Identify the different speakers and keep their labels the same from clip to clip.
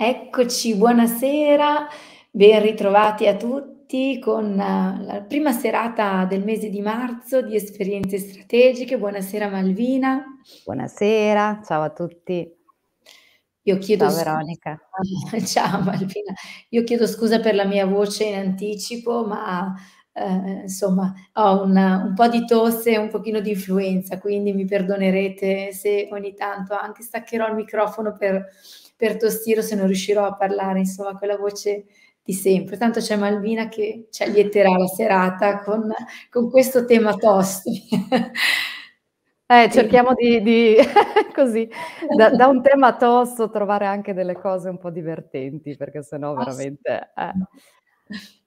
Speaker 1: Eccoci, buonasera, ben ritrovati a tutti con eh, la prima serata del mese di marzo di Esperienze Strategiche. Buonasera Malvina.
Speaker 2: Buonasera, ciao a tutti. Io chiedo ciao Veronica.
Speaker 1: Scusa. Ciao Malvina. Io chiedo scusa per la mia voce in anticipo, ma eh, insomma ho una, un po' di tosse e un pochino di influenza, quindi mi perdonerete se ogni tanto anche staccherò il microfono per per Tostiro se non riuscirò a parlare, insomma, la voce di sempre. Tanto c'è Malvina che ci allietterà la serata con, con questo tema tosto.
Speaker 2: Eh, cerchiamo di, di così, da, da, un tema tosto trovare anche delle cose un po' divertenti, perché sennò veramente... Eh.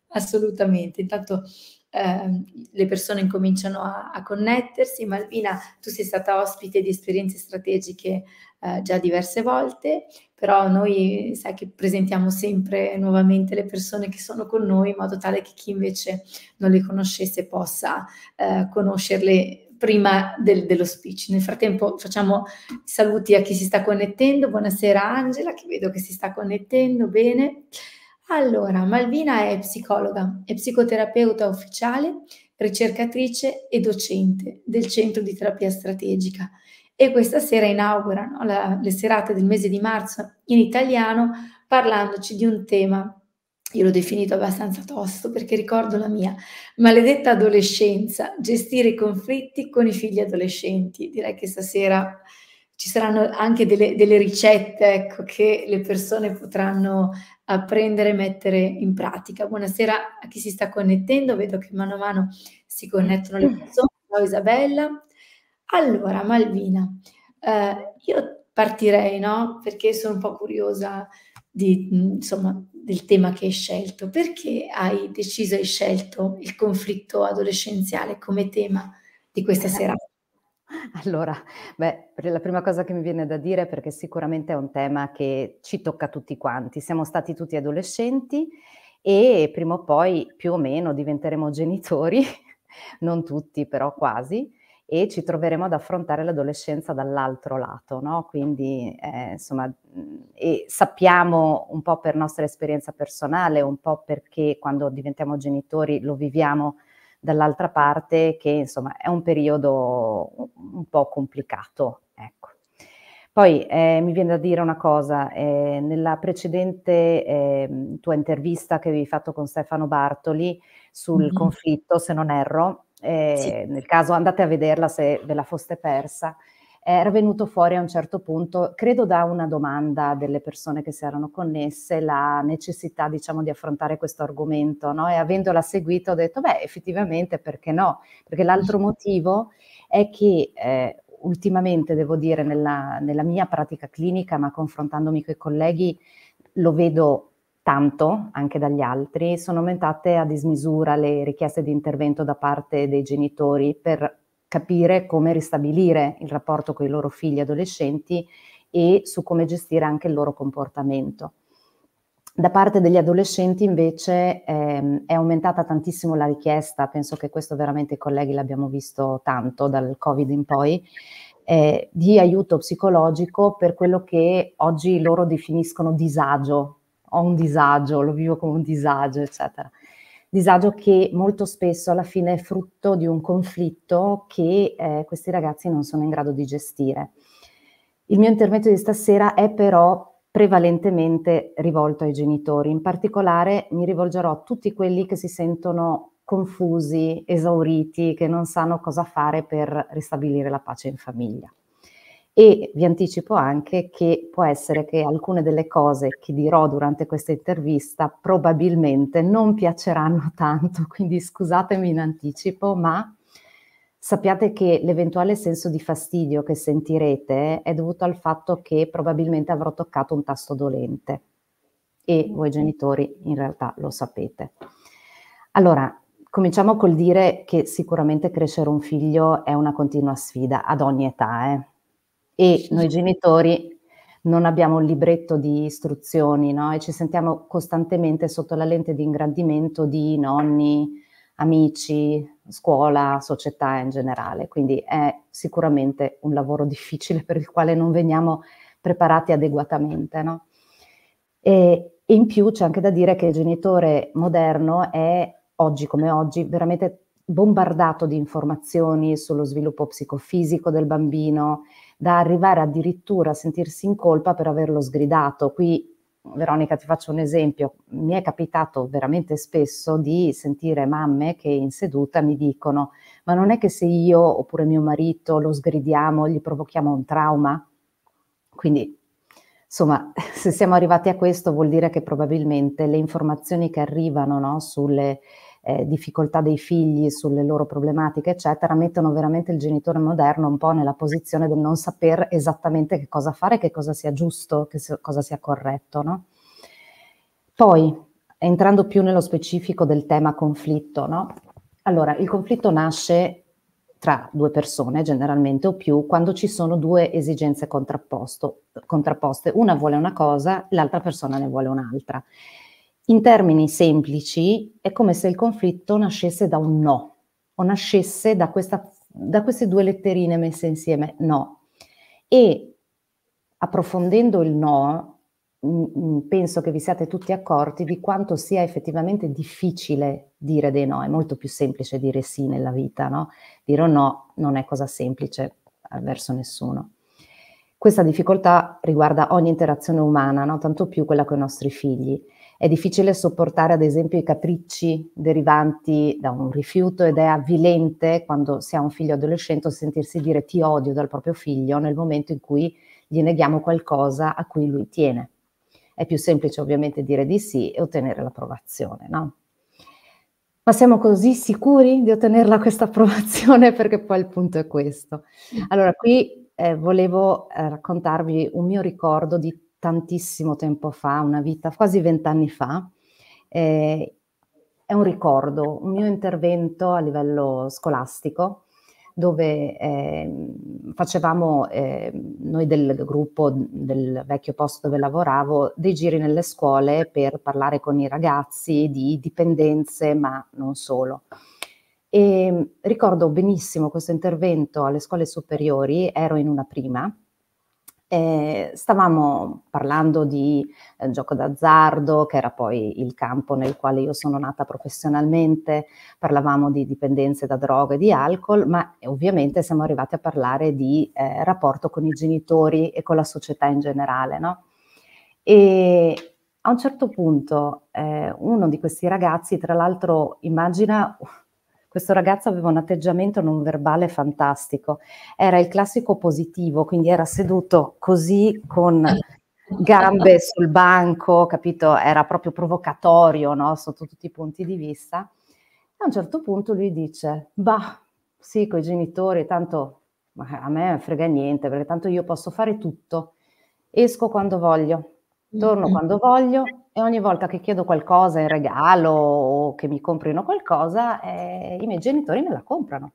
Speaker 2: Assolutamente, intanto eh, le persone
Speaker 1: incominciano a, a, connettersi. Malvina, tu sei stata ospite di esperienze strategiche eh, già diverse volte, però noi sai che presentiamo sempre nuovamente le persone che sono con noi in modo tale che chi invece non le conoscesse possa eh, conoscerle prima del, dello speech. Nel frattempo facciamo saluti a chi si sta connettendo, buonasera Angela che vedo che si sta connettendo, bene. Allora, Malvina è psicologa, e psicoterapeuta ufficiale, ricercatrice e docente del Centro di Terapia Strategica e questa sera inaugurano la, le serate del mese di marzo in italiano parlandoci di un tema, io l'ho definito abbastanza tosto perché ricordo la mia, maledetta adolescenza, gestire i conflitti con i figli adolescenti. Direi che stasera ci saranno anche delle, delle ricette ecco, che le persone potranno apprendere e mettere in pratica. Buonasera a chi si sta connettendo, vedo che mano a mano si connettono le mm. persone. Ciao Isabella, allora, Malvina, eh, io partirei, no? Perché sono un po' curiosa di, mm, insomma, del tema che hai scelto. Perché hai deciso hai scelto il conflitto adolescenziale come tema di questa eh. serata?
Speaker 2: Allora, beh, la prima cosa che mi viene da dire perché sicuramente è un tema che ci tocca a tutti quanti. Siamo stati tutti adolescenti e prima o poi più o meno diventeremo genitori, non tutti però quasi e ci troveremo ad affrontare l'adolescenza dall'altro lato, no? Quindi, eh, insomma, mm, e sappiamo un po' per nostra esperienza personale, un po' perché quando diventiamo genitori lo viviamo dall'altra parte, che insomma è un periodo un po' complicato, ecco. Poi eh, mi viene da dire una cosa, eh, nella precedente eh, tua intervista che avevi fatto con Stefano Bartoli sul mm-hmm. conflitto, se non erro, eh, sì. nel caso andate a vederla se ve la foste persa, era venuto fuori a un certo punto, credo da una domanda delle persone che si erano connesse, la necessità diciamo di affrontare questo argomento no? e avendola seguito ho detto beh effettivamente perché no? Perché l'altro motivo è che eh, ultimamente devo dire nella, nella mia pratica clinica ma confrontandomi con i colleghi lo vedo tanto anche dagli altri, sono aumentate a dismisura le richieste di intervento da parte dei genitori per capire come ristabilire il rapporto con i loro figli adolescenti e su come gestire anche il loro comportamento. Da parte degli adolescenti invece ehm, è aumentata tantissimo la richiesta, penso che questo veramente i colleghi l'abbiamo visto tanto dal Covid in poi, eh, di aiuto psicologico per quello che oggi loro definiscono disagio ho un disagio, lo vivo come un disagio, eccetera. Disagio che molto spesso alla fine è frutto di un conflitto che eh, questi ragazzi non sono in grado di gestire. Il mio intervento di stasera è però prevalentemente rivolto ai genitori, in particolare mi rivolgerò a tutti quelli che si sentono confusi, esauriti, che non sanno cosa fare per ristabilire la pace in famiglia e vi anticipo anche che può essere che alcune delle cose che dirò durante questa intervista probabilmente non piaceranno tanto, quindi scusatemi in anticipo, ma sappiate che l'eventuale senso di fastidio che sentirete è dovuto al fatto che probabilmente avrò toccato un tasto dolente e mm. voi genitori in realtà lo sapete. Allora, cominciamo col dire che sicuramente crescere un figlio è una continua sfida ad ogni età, eh? e noi genitori non abbiamo un libretto di istruzioni no? e ci sentiamo costantemente sotto la lente di ingrandimento di nonni, amici, scuola, società in generale. Quindi è sicuramente un lavoro difficile per il quale non veniamo preparati adeguatamente. No? E, in più c'è anche da dire che il genitore moderno è oggi come oggi veramente bombardato di informazioni sullo sviluppo psicofisico del bambino, da arrivare addirittura a sentirsi in colpa per averlo sgridato. Qui Veronica, ti faccio un esempio. Mi è capitato veramente spesso di sentire mamme che in seduta mi dicono: Ma non è che se io oppure mio marito lo sgridiamo, gli provochiamo un trauma? Quindi, insomma, se siamo arrivati a questo, vuol dire che probabilmente le informazioni che arrivano no, sulle eh, difficoltà dei figli, sulle loro problematiche, eccetera, mettono veramente il genitore moderno un po' nella posizione del non saper esattamente che cosa fare, che cosa sia giusto, che so, cosa sia corretto. No? Poi, entrando più nello specifico del tema conflitto, no? allora il conflitto nasce tra due persone, generalmente o più, quando ci sono due esigenze contrapposte. Una vuole una cosa, l'altra persona ne vuole un'altra. In termini semplici, è come se il conflitto nascesse da un no, o nascesse da, questa, da queste due letterine messe insieme, no. E approfondendo il no, mm, mm, penso che vi siate tutti accorti di quanto sia effettivamente difficile dire dei no, è molto più semplice dire sì nella vita, no? Dire no non è cosa semplice eh, verso nessuno. Questa difficoltà riguarda ogni interazione umana, no? tanto più quella con i nostri figli. È difficile sopportare ad esempio i capricci derivanti da un rifiuto ed è avvilente quando si ha un figlio adolescente sentirsi dire ti odio dal proprio figlio nel momento in cui gli neghiamo qualcosa a cui lui tiene. È più semplice ovviamente dire di sì e ottenere l'approvazione, no? Ma siamo così sicuri di ottenerla questa approvazione? Perché poi il punto è questo. Allora, qui eh, volevo eh, raccontarvi un mio ricordo di tantissimo tempo fa, una vita, quasi vent'anni fa, eh, è un ricordo, un mio intervento a livello scolastico dove eh, facevamo eh, noi del gruppo del vecchio posto dove lavoravo dei giri nelle scuole per parlare con i ragazzi di dipendenze, ma non solo. E ricordo benissimo questo intervento alle scuole superiori, ero in una prima eh, stavamo parlando di eh, gioco d'azzardo, che era poi il campo nel quale io sono nata professionalmente, parlavamo di dipendenze da droga e di alcol, ma ovviamente siamo arrivati a parlare di eh, rapporto con i genitori e con la società in generale. No? E a un certo punto eh, uno di questi ragazzi, tra l'altro, immagina questo ragazzo aveva un atteggiamento non verbale fantastico, era il classico positivo, quindi era seduto così con gambe sul banco, capito? Era proprio provocatorio, no? Sotto tutti i punti di vista. a un certo punto lui dice, bah, sì, con i genitori, tanto a me frega niente, perché tanto io posso fare tutto. Esco quando voglio, torno quando voglio, e ogni volta che chiedo qualcosa in regalo o che mi comprino qualcosa, eh, i miei genitori me la comprano.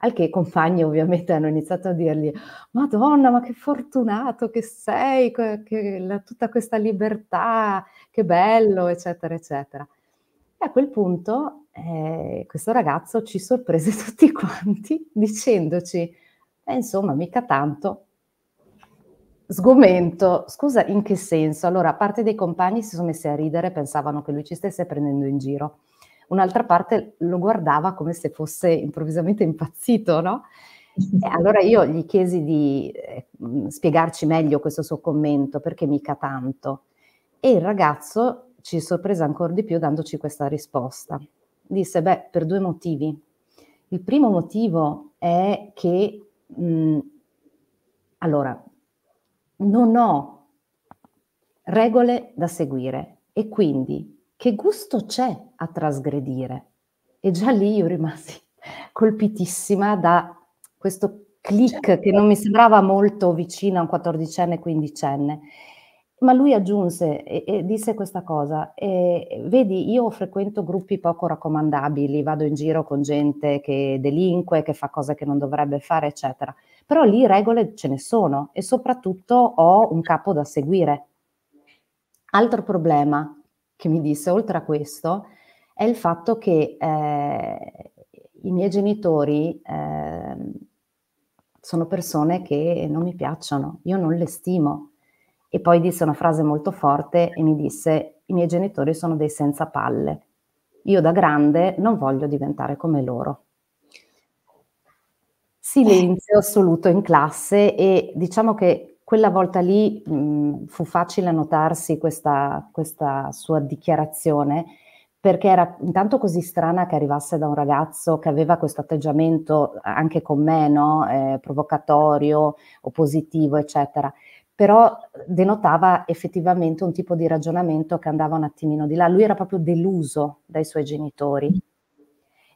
Speaker 2: Al che i compagni ovviamente hanno iniziato a dirgli, Madonna, ma che fortunato che sei, che, che la, tutta questa libertà, che bello, eccetera, eccetera. E a quel punto eh, questo ragazzo ci sorprese tutti quanti dicendoci, eh, insomma, mica tanto, sgomento. Scusa, in che senso? Allora, parte dei compagni si sono messi a ridere, pensavano che lui ci stesse prendendo in giro. Un'altra parte lo guardava come se fosse improvvisamente impazzito, no? E allora io gli chiesi di eh, mm, spiegarci meglio questo suo commento, perché mica tanto. E il ragazzo ci sorprese ancora di più dandoci questa risposta. Disse, beh, per due motivi. Il primo motivo è che, mh, mm, allora, non ho regole da seguire e quindi che gusto c'è a trasgredire? E già lì io rimasi colpitissima da questo click certo. che non mi sembrava molto vicino a un quattordicenne, quindicenne. Ma lui aggiunse e, e disse questa cosa, e, vedi io frequento gruppi poco raccomandabili, vado in giro con gente che delinque, che fa cose che non dovrebbe fare, eccetera però lì regole ce ne sono e soprattutto ho un capo da seguire. Altro problema che mi disse, oltre a questo, è il fatto che eh, i miei genitori eh, sono persone che non mi piacciono, io non le stimo. E poi disse una frase molto forte e mi disse, i miei genitori sono dei senza palle, io da grande non voglio diventare come loro silenzio assoluto in classe e diciamo che quella volta lì mh, fu facile notarsi questa, questa sua dichiarazione perché era intanto così strana che arrivasse da un ragazzo che aveva questo atteggiamento anche con me, no? eh, provocatorio, oppositivo, eccetera, però denotava effettivamente un tipo di ragionamento che andava un attimino di là. Lui era proprio deluso dai suoi genitori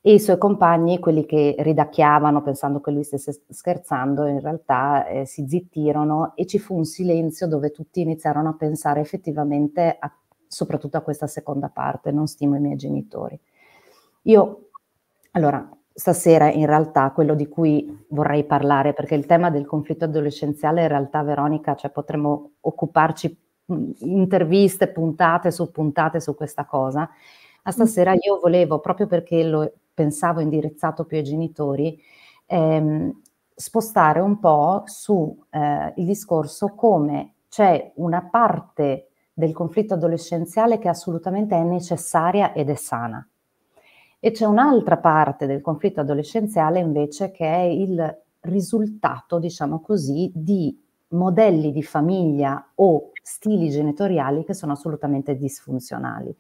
Speaker 2: e i suoi compagni, quelli che ridacchiavano pensando che lui stesse scherzando, in realtà eh, si zittirono e ci fu un silenzio dove tutti iniziarono a pensare effettivamente a, soprattutto a questa seconda parte, non stimo i miei genitori. Io, allora, stasera in realtà quello di cui vorrei parlare, perché il tema del conflitto adolescenziale in realtà, Veronica, cioè potremmo occuparci mh, mm, interviste, puntate su puntate su questa cosa, a mm. stasera io volevo, proprio perché lo, pensavo indirizzato più ai genitori, ehm, spostare un po' sul eh, discorso come c'è una parte del conflitto adolescenziale che assolutamente è necessaria ed è sana. E c'è un'altra parte del conflitto adolescenziale invece che è il risultato, diciamo così, di modelli di famiglia o stili genitoriali che sono assolutamente disfunzionali.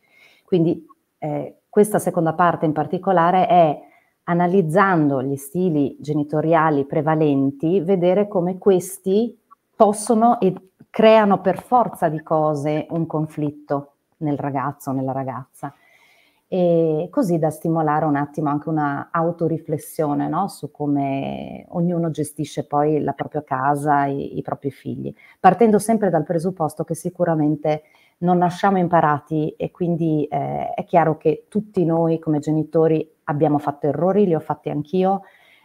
Speaker 2: Quindi eh, questa seconda parte in particolare è analizzando gli stili genitoriali prevalenti, vedere come questi possono e creano per forza di cose un conflitto nel ragazzo o nella ragazza. E così da stimolare un attimo anche una autoriflessione no? su come ognuno gestisce poi la propria casa, i, i propri figli, partendo sempre dal presupposto che sicuramente non nasciamo imparati e quindi eh, è chiaro che tutti noi come genitori abbiamo fatto errori, li ho fatti anch'io,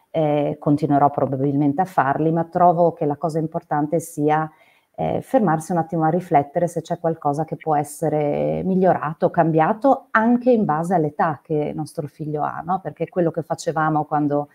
Speaker 2: eh, continuerò probabilmente a farli, ma trovo che la cosa importante sia eh, fermarsi un attimo a riflettere se c'è qualcosa che può essere migliorato, cambiato, anche in base all'età che nostro figlio ha, no? perché quello che facevamo quando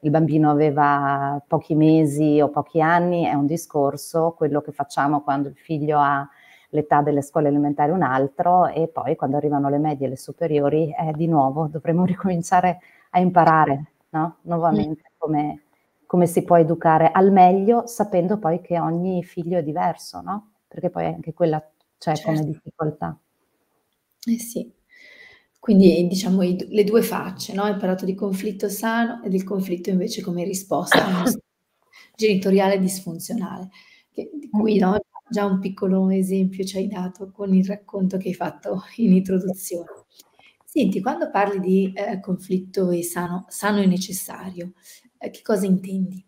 Speaker 2: il bambino aveva pochi mesi o pochi anni è un discorso, quello che facciamo quando il figlio ha l'età delle scuole elementari un altro e poi quando arrivano le medie e le superiori eh, di nuovo dovremo ricominciare a imparare no? nuovamente mm. come, come, si può educare al meglio sapendo poi che ogni figlio è diverso, no? perché poi anche quella c'è certo. come difficoltà. Eh
Speaker 1: sì. Quindi diciamo i, le due facce, no? il parlato di conflitto sano e del conflitto invece come risposta genitoriale disfunzionale, che, di cui mm. no, già un piccolo esempio ci hai dato con il racconto che hai fatto in introduzione. Senti, quando parli di eh, conflitto e sano, sano e necessario, eh, che cosa intendi?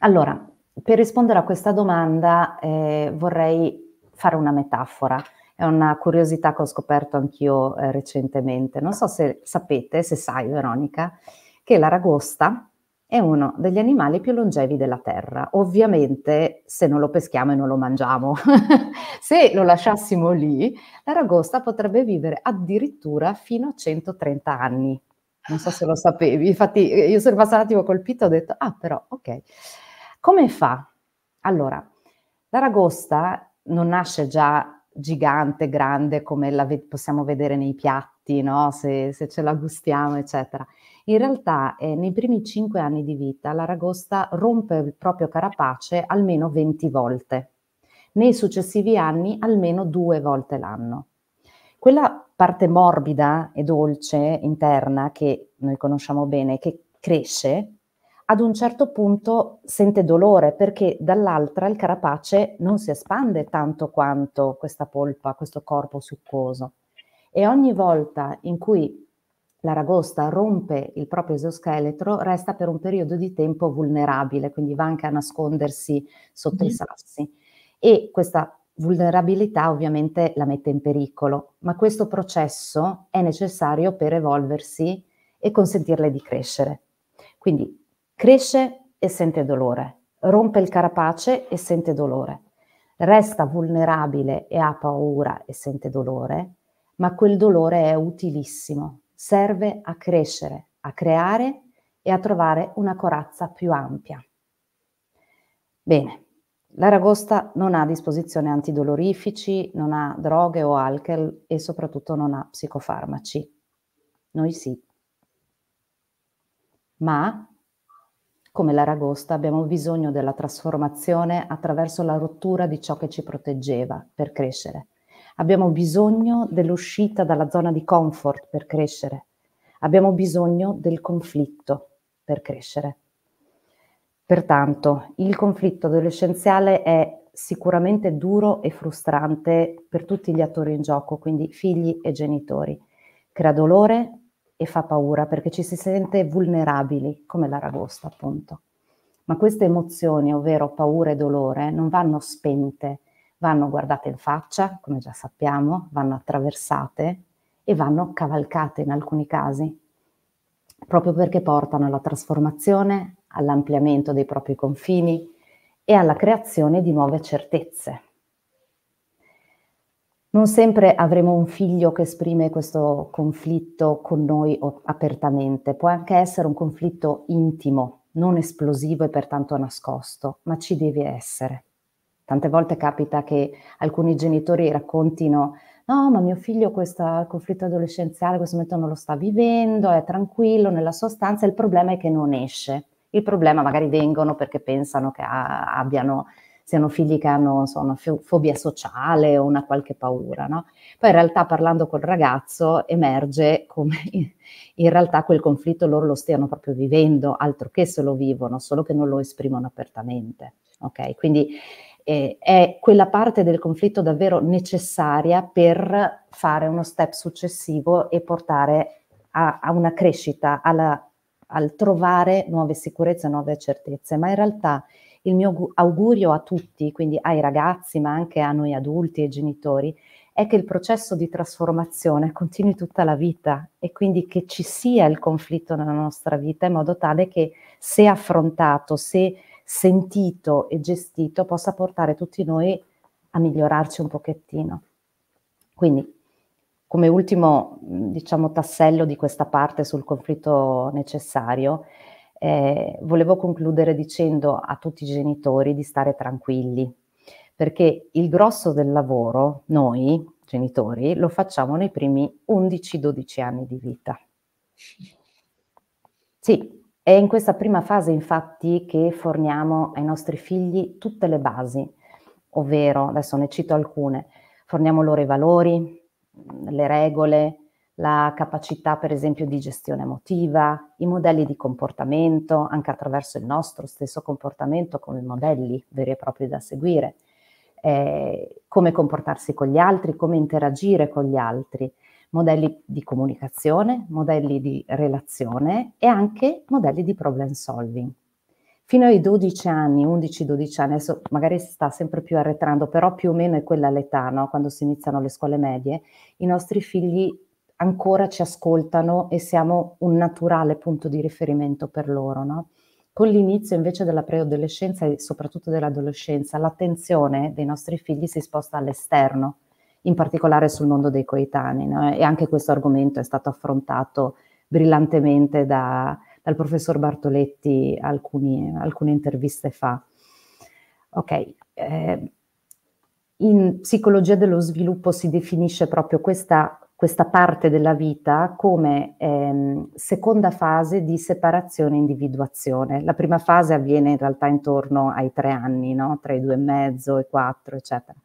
Speaker 2: Allora, per rispondere a questa domanda eh, vorrei fare una metafora. È una curiosità che ho scoperto anch'io eh, recentemente. Non so se sapete, se sai Veronica, che l'aragosta è uno degli animali più longevi della Terra. Ovviamente se non lo peschiamo e non lo mangiamo. se lo lasciassimo lì, l'aragosta potrebbe vivere addirittura fino a 130 anni. Non so se lo sapevi, infatti io sono passata un attimo colpita, ho detto, ah però, ok. Come fa? Allora, l'aragosta non nasce già gigante, grande, come la possiamo vedere nei piatti, no? se, se ce la gustiamo, eccetera in realtà eh, nei primi cinque anni di vita l'aragosta rompe il proprio carapace almeno 20 volte, nei successivi anni almeno due volte l'anno. Quella parte morbida e dolce interna che noi conosciamo bene, che cresce, ad un certo punto sente dolore perché dall'altra il carapace non si espande tanto quanto questa polpa, questo corpo succoso. E ogni volta in cui l'aragosta rompe il proprio esoscheletro, resta per un periodo di tempo vulnerabile, quindi va anche a nascondersi sotto mm-hmm. i sassi. E questa vulnerabilità ovviamente la mette in pericolo, ma questo processo è necessario per evolversi e consentirle di crescere. Quindi cresce e sente dolore, rompe il carapace e sente dolore, resta vulnerabile e ha paura e sente dolore, ma quel dolore è utilissimo serve a crescere, a creare e a trovare una corazza più ampia. Bene, l'aragosta non ha a disposizione antidolorifici, non ha droghe o alcol e soprattutto non ha psicofarmaci. Noi sì. Ma, come l'aragosta, abbiamo bisogno della trasformazione attraverso la rottura di ciò che ci proteggeva per crescere Abbiamo bisogno dell'uscita dalla zona di comfort per crescere. Abbiamo bisogno del conflitto per crescere. Pertanto, il conflitto adolescenziale è sicuramente duro e frustrante per tutti gli attori in gioco, quindi figli e genitori. Crea dolore e fa paura perché ci si sente vulnerabili, come l'aragosta appunto. Ma queste emozioni, ovvero paura e dolore, non vanno spente, vanno guardate in faccia, come già sappiamo, vanno attraversate e vanno cavalcate in alcuni casi, proprio perché portano alla trasformazione, all'ampliamento dei propri confini e alla creazione di nuove certezze. Non sempre avremo un figlio che esprime questo conflitto con noi apertamente, può anche essere un conflitto intimo, non esplosivo e pertanto nascosto, ma ci deve essere. Tante volte capita che alcuni genitori raccontino no, ma mio figlio questo conflitto adolescenziale in questo momento non lo sta vivendo, è tranquillo nella sua stanza, il problema è che non esce. Il problema magari vengono perché pensano che ah, abbiano, siano figli che hanno una fobia sociale o una qualche paura. No? Poi in realtà parlando col ragazzo emerge come in realtà quel conflitto loro lo stiano proprio vivendo, altro che se lo vivono, solo che non lo esprimono apertamente. Ok, Quindi eh, è quella parte del conflitto davvero necessaria per fare uno step successivo e portare a, a una crescita, alla, al trovare nuove sicurezze, nuove certezze. Ma in realtà il mio augurio a tutti, quindi ai ragazzi, ma anche a noi adulti e genitori, è che il processo di trasformazione continui tutta la vita e quindi che ci sia il conflitto nella nostra vita in modo tale che se affrontato, se sentito e gestito possa portare tutti noi a migliorarci un pochettino. Quindi, come ultimo diciamo, tassello di questa parte sul conflitto necessario, eh, volevo concludere dicendo a tutti i genitori di stare tranquilli, perché il grosso del lavoro, noi genitori, lo facciamo nei primi 11-12 anni di vita. Sì, è in questa prima fase, infatti, che forniamo ai nostri figli tutte le basi, ovvero, adesso ne cito alcune, forniamo loro i valori, le regole, la capacità, per esempio, di gestione emotiva, i modelli di comportamento, anche attraverso il nostro stesso comportamento come modelli veri e propri da seguire, eh, come comportarsi con gli altri, come interagire con gli altri, modelli di comunicazione, modelli di relazione e anche modelli di problem solving. Fino ai 12 anni, 11-12 anni, adesso magari si sta sempre più arretrando, però più o meno è quella l'età, no? quando si iniziano le scuole medie, i nostri figli ancora ci ascoltano e siamo un naturale punto di riferimento per loro. No? Con l'inizio invece della preadolescenza e soprattutto dell'adolescenza, l'attenzione dei nostri figli si sposta all'esterno, in particolare sul mondo dei coetanei. No? E anche questo argomento è stato affrontato brillantemente da, dal professor Bartoletti alcuni, alcune interviste fa. Ok, eh, in psicologia dello sviluppo si definisce proprio questa, questa parte della vita come ehm, seconda fase di separazione e individuazione. La prima fase avviene in realtà intorno ai tre anni, no? tra i due e mezzo e quattro, eccetera.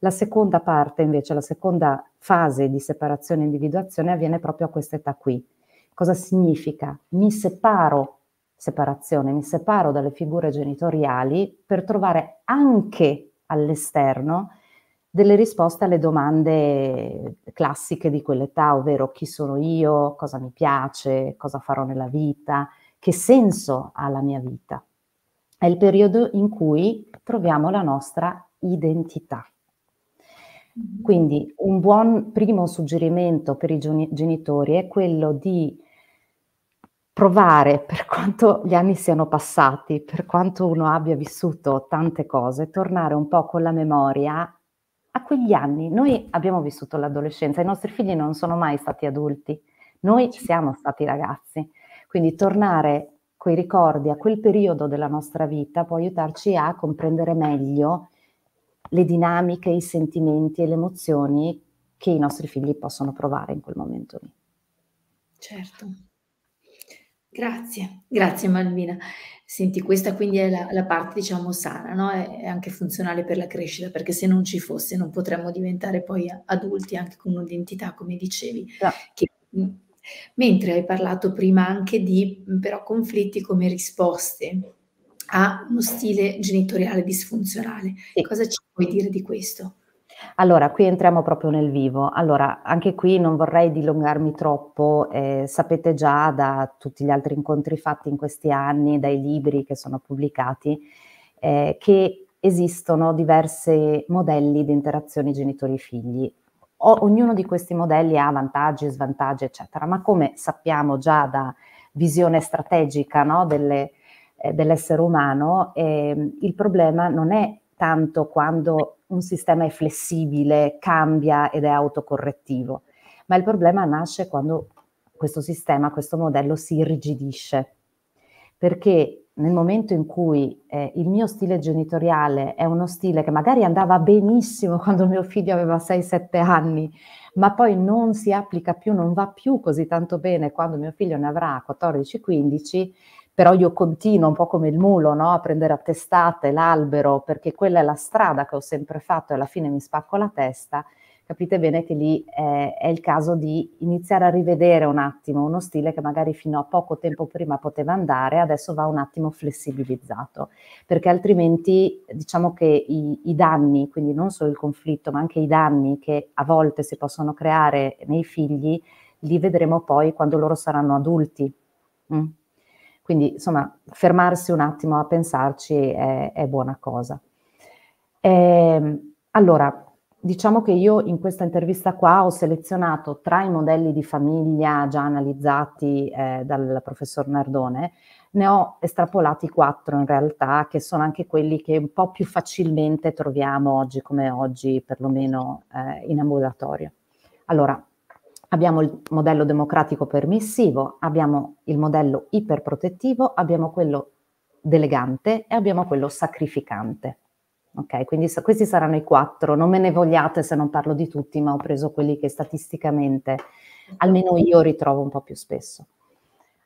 Speaker 2: La seconda parte, invece, la seconda fase di separazione e individuazione avviene proprio a questa età qui. Cosa significa? Mi separo, separazione, mi separo dalle figure genitoriali per trovare anche all'esterno delle risposte alle domande classiche di quell'età, ovvero chi sono io, cosa mi piace, cosa farò nella vita, che senso ha la mia vita. È il periodo in cui troviamo la nostra identità. Mm-hmm. Quindi un buon primo suggerimento per i genitori è quello di provare, per quanto gli anni siano passati, per quanto uno abbia vissuto tante cose, tornare un po' con la memoria a quegli anni. Noi abbiamo vissuto l'adolescenza, i nostri figli non sono mai stati adulti, noi siamo stati ragazzi. Quindi tornare coi ricordi a quel periodo della nostra vita può aiutarci a comprendere meglio le dinamiche, i sentimenti e le emozioni che i nostri figli possono provare in quel momento lì.
Speaker 1: Certo. Grazie, grazie Malvina. Senti, questa quindi è la, la parte diciamo sana, no? è, è, anche funzionale per la crescita, perché se non ci fosse non potremmo diventare poi adulti anche con un'identità, come dicevi. No. Che, mm, mentre hai parlato prima anche di mm, però conflitti come risposte, ha uno stile genitoriale disfunzionale. Sì. Cosa ci puoi dire di questo?
Speaker 2: Allora, qui entriamo proprio nel vivo. Allora, anche qui non vorrei dilungarmi troppo, eh, sapete già da tutti gli altri incontri fatti in questi anni, dai libri che sono pubblicati, eh, che esistono diversi modelli di interazioni genitori-figli. O, ognuno di questi modelli ha vantaggi, svantaggi, eccetera, ma come sappiamo già da visione strategica no, delle, eh, dell'essere umano, eh, il problema non è tanto quando un sistema è flessibile, cambia ed è autocorrettivo, ma il problema nasce quando questo sistema, questo modello si irrigidisce. Perché nel momento in cui eh, il mio stile genitoriale è uno stile che magari andava benissimo quando mio figlio aveva 6-7 anni, ma poi non si applica più, non va più così tanto bene quando mio figlio ne avrà 14-15, però io continuo un po' come il mulo no? a prendere a testate l'albero perché quella è la strada che ho sempre fatto e alla fine mi spacco la testa, capite bene che lì è, è il caso di iniziare a rivedere un attimo uno stile che magari fino a poco tempo prima poteva andare, adesso va un attimo flessibilizzato, perché altrimenti diciamo che i, i danni, quindi non solo il conflitto, ma anche i danni che a volte si possono creare nei figli, li vedremo poi quando loro saranno adulti. Mm? Quindi, insomma, fermarsi un attimo a pensarci è, è buona cosa. E, ehm, allora, diciamo che io in questa intervista qua ho selezionato tra i modelli di famiglia già analizzati eh, dal professor Nardone, ne ho estrapolati quattro in realtà, che sono anche quelli che un po' più facilmente troviamo oggi come oggi, perlomeno eh, in ambulatorio. Allora, Abbiamo il modello democratico permissivo, abbiamo il modello iperprotettivo, abbiamo quello delegante e abbiamo quello sacrificante. Ok, quindi so, questi saranno i quattro. Non me ne vogliate se non parlo di tutti, ma ho preso quelli che statisticamente almeno io ritrovo un po' più spesso.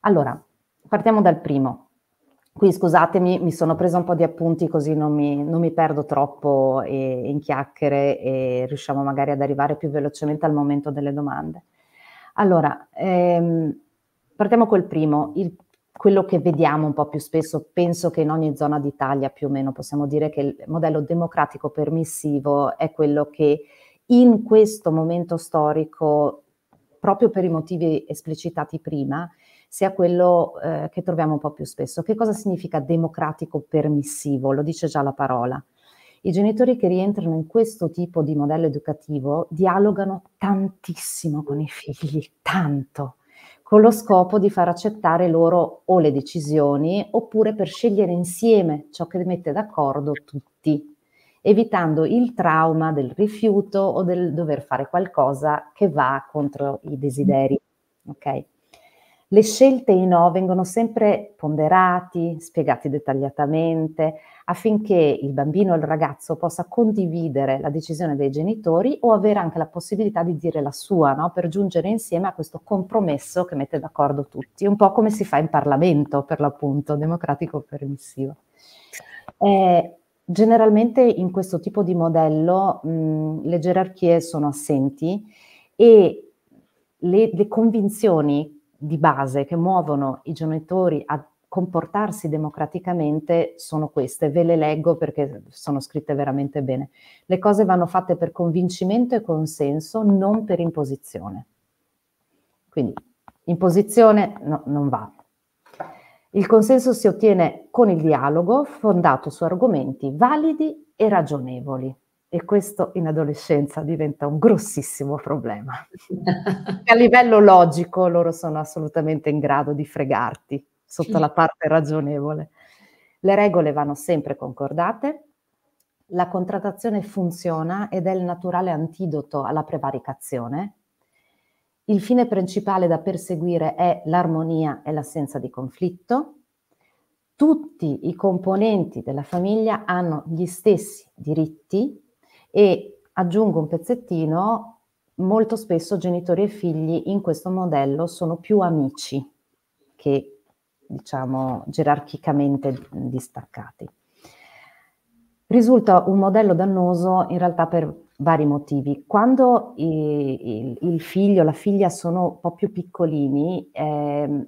Speaker 2: Allora, partiamo dal primo. Qui scusatemi, mi sono presa un po' di appunti così non mi, non mi perdo troppo e, eh, in chiacchiere e riusciamo magari ad arrivare più velocemente al momento delle domande. Allora, ehm, partiamo col primo, il, quello che vediamo un po' più spesso, penso che in ogni zona d'Italia più o meno possiamo dire che il modello democratico permissivo è quello che in questo momento storico, proprio per i motivi esplicitati prima, sia quello eh, che troviamo un po' più spesso. Che cosa significa democratico permissivo? Lo dice già la parola. I genitori che rientrano in questo tipo di modello educativo dialogano tantissimo con i figli, tanto, con lo scopo di far accettare loro o le decisioni oppure per scegliere insieme ciò che mette d'accordo tutti, evitando il trauma del rifiuto o del dover fare qualcosa che va contro i desideri. Okay? le scelte e i no vengono sempre ponderati, spiegati dettagliatamente, affinché il bambino o il ragazzo possa condividere la decisione dei genitori o avere anche la possibilità di dire la sua, no? per giungere insieme a questo compromesso che mette d'accordo tutti, un po' come si fa in Parlamento, per l'appunto, democratico permissivo. Eh, generalmente in questo tipo di modello mh, le gerarchie sono assenti e le, le convinzioni di base che muovono i genitori a comportarsi democraticamente sono queste, ve le leggo perché sono scritte veramente bene. Le cose vanno fatte per convincimento e consenso, non per imposizione. Quindi imposizione no, non va. Il consenso si ottiene con il dialogo fondato su argomenti validi e ragionevoli e questo in adolescenza diventa un grossissimo problema. a livello logico loro sono assolutamente in grado di fregarti sotto la parte ragionevole. Le regole vanno sempre concordate, la contrattazione funziona ed è il naturale antidoto alla prevaricazione. Il fine principale da perseguire è l'armonia e l'assenza di conflitto, tutti i componenti della famiglia hanno gli stessi diritti e aggiungo un pezzettino, molto spesso genitori e figli in questo modello sono più amici che, diciamo, gerarchicamente distaccati. Risulta un modello dannoso in realtà per vari motivi. Quando il, il figlio o la figlia sono un po' più piccolini, eh,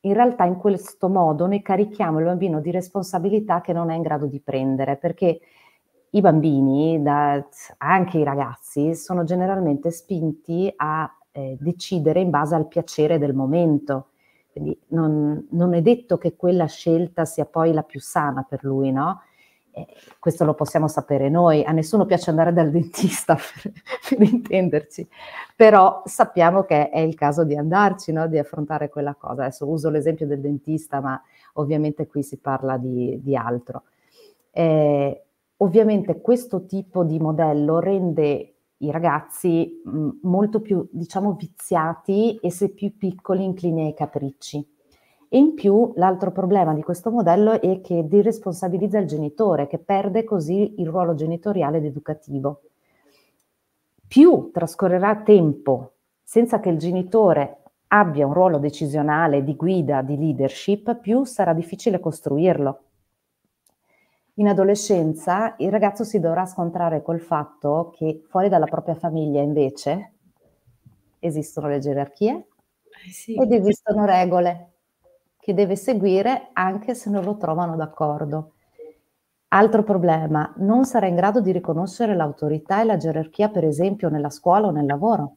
Speaker 2: in realtà in questo modo noi carichiamo il bambino di responsabilità che non è in grado di prendere, perché i bambini, da, anche i ragazzi, sono generalmente spinti a eh, decidere in base al piacere del momento. Quindi non, non, è detto che quella scelta sia poi la più sana per lui, no? Eh, questo lo possiamo sapere noi, a nessuno piace andare dal dentista per, per intenderci, però sappiamo che è il caso di andarci, no? di affrontare quella cosa. Adesso uso l'esempio del dentista, ma ovviamente qui si parla di, di altro. Eh, Ovviamente questo tipo di modello rende i ragazzi mh, mm, molto più, diciamo, viziati e se più piccoli inclini ai capricci. E in più l'altro problema di questo modello è che diresponsabilizza il genitore, che perde così il ruolo genitoriale ed educativo. Più trascorrerà tempo senza che il genitore abbia un ruolo decisionale, di guida, di leadership, più sarà difficile costruirlo in adolescenza il ragazzo si dovrà scontrare col fatto che fuori dalla propria famiglia invece esistono le gerarchie eh sì. ed esistono regole che deve seguire anche se non lo trovano d'accordo. Altro problema, non sarà in grado di riconoscere l'autorità e la gerarchia, per esempio, nella scuola o nel lavoro.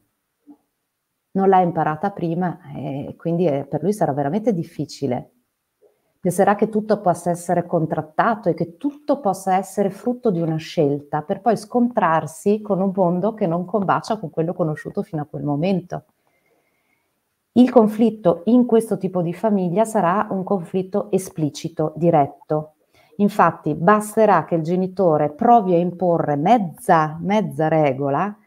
Speaker 2: Non l'ha imparata prima e eh, quindi eh, per lui sarà veramente difficile penserà che tutto possa essere contrattato e che tutto possa essere frutto di una scelta, per poi scontrarsi con un mondo che non combacia con quello conosciuto fino a quel momento. Il conflitto in questo tipo di famiglia sarà un conflitto esplicito, diretto. Infatti basterà che il genitore provi a imporre mezza, mezza regola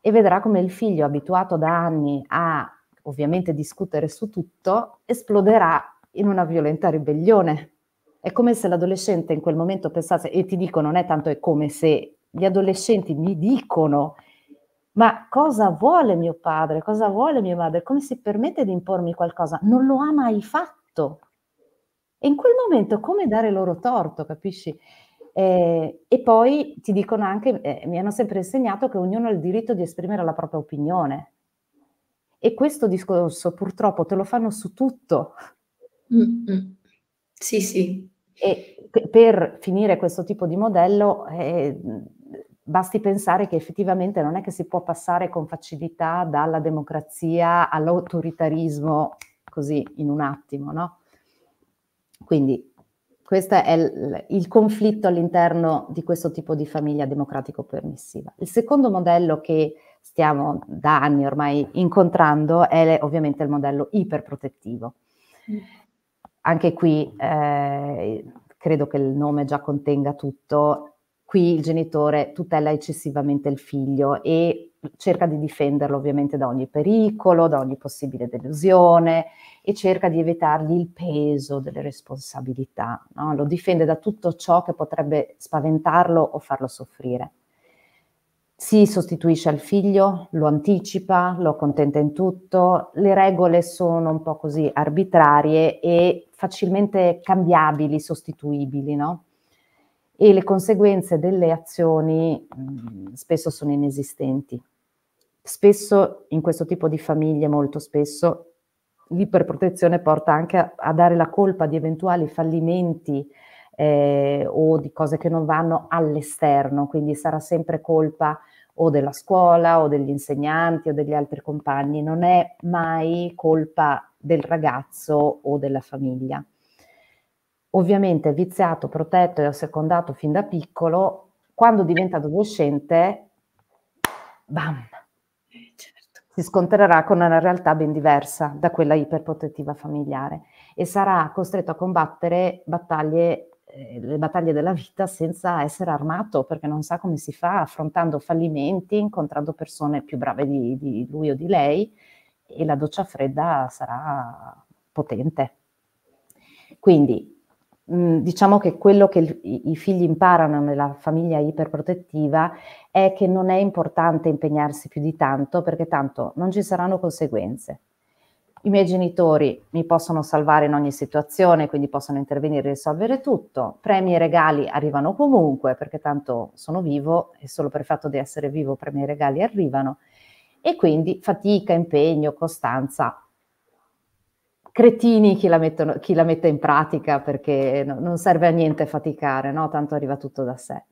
Speaker 2: e vedrà come il figlio, abituato da anni a ovviamente discutere su tutto, esploderà in una violenta ribellione. È come se l'adolescente in quel momento pensasse, e ti dico, non è tanto è come se gli adolescenti mi dicono, ma cosa vuole mio padre, cosa vuole mia madre, come si permette di impormi qualcosa? Non lo ha mai fatto. E in quel momento come dare loro torto, capisci? Eh, e poi ti dicono anche, eh, mi hanno sempre insegnato che ognuno ha il diritto di esprimere la propria opinione. E questo discorso purtroppo te lo fanno su tutto,
Speaker 1: Mh-mh.
Speaker 2: Sì, sì. E per finire questo tipo di modello eh, basti pensare che effettivamente non è che si può passare con facilità dalla democrazia all'autoritarismo così in un attimo, no? Quindi questo è il, il conflitto all'interno di questo tipo di famiglia democratico-permissiva. Il secondo modello che stiamo da anni ormai incontrando è ovviamente il modello iperprotettivo. Mm. Anche qui eh, credo che il nome già contenga tutto. Qui il genitore tutela eccessivamente il figlio e cerca di difenderlo ovviamente da ogni pericolo, da ogni possibile delusione e cerca di evitargli il peso delle responsabilità. No? Lo difende da tutto ciò che potrebbe spaventarlo o farlo soffrire si sostituisce al figlio, lo anticipa, lo accontenta in tutto, le regole sono un po' così arbitrarie e facilmente cambiabili, sostituibili, no? E le conseguenze delle azioni mm, spesso sono inesistenti. Spesso in questo tipo di famiglie, molto spesso, l'iperprotezione porta anche a, a dare la colpa di eventuali fallimenti eh, o di cose che non vanno all'esterno, quindi sarà sempre colpa o della scuola o degli insegnanti o degli altri compagni, non è mai colpa del ragazzo o della famiglia. Ovviamente viziato, protetto e assecondato fin da piccolo, quando diventa adolescente, bam, certo. si scontrerà con una realtà ben diversa da quella iperprotettiva familiare e sarà costretto a combattere battaglie eh, le battaglie della vita senza essere armato perché non sa come si fa affrontando fallimenti, incontrando persone più brave di, di lui o di lei e la doccia fredda sarà potente. Quindi mh, mm, diciamo che quello che il, i figli imparano nella famiglia iperprotettiva è che non è importante impegnarsi più di tanto perché tanto non ci saranno conseguenze. I miei genitori mi possono salvare in ogni situazione, quindi possono intervenire e risolvere tutto. Premi e regali arrivano comunque, perché tanto sono vivo e solo per il fatto di essere vivo premi e regali arrivano. E quindi fatica, impegno, costanza. Cretini chi la, mettono, chi la mette in pratica perché non serve a niente faticare, no? tanto arriva tutto da sé.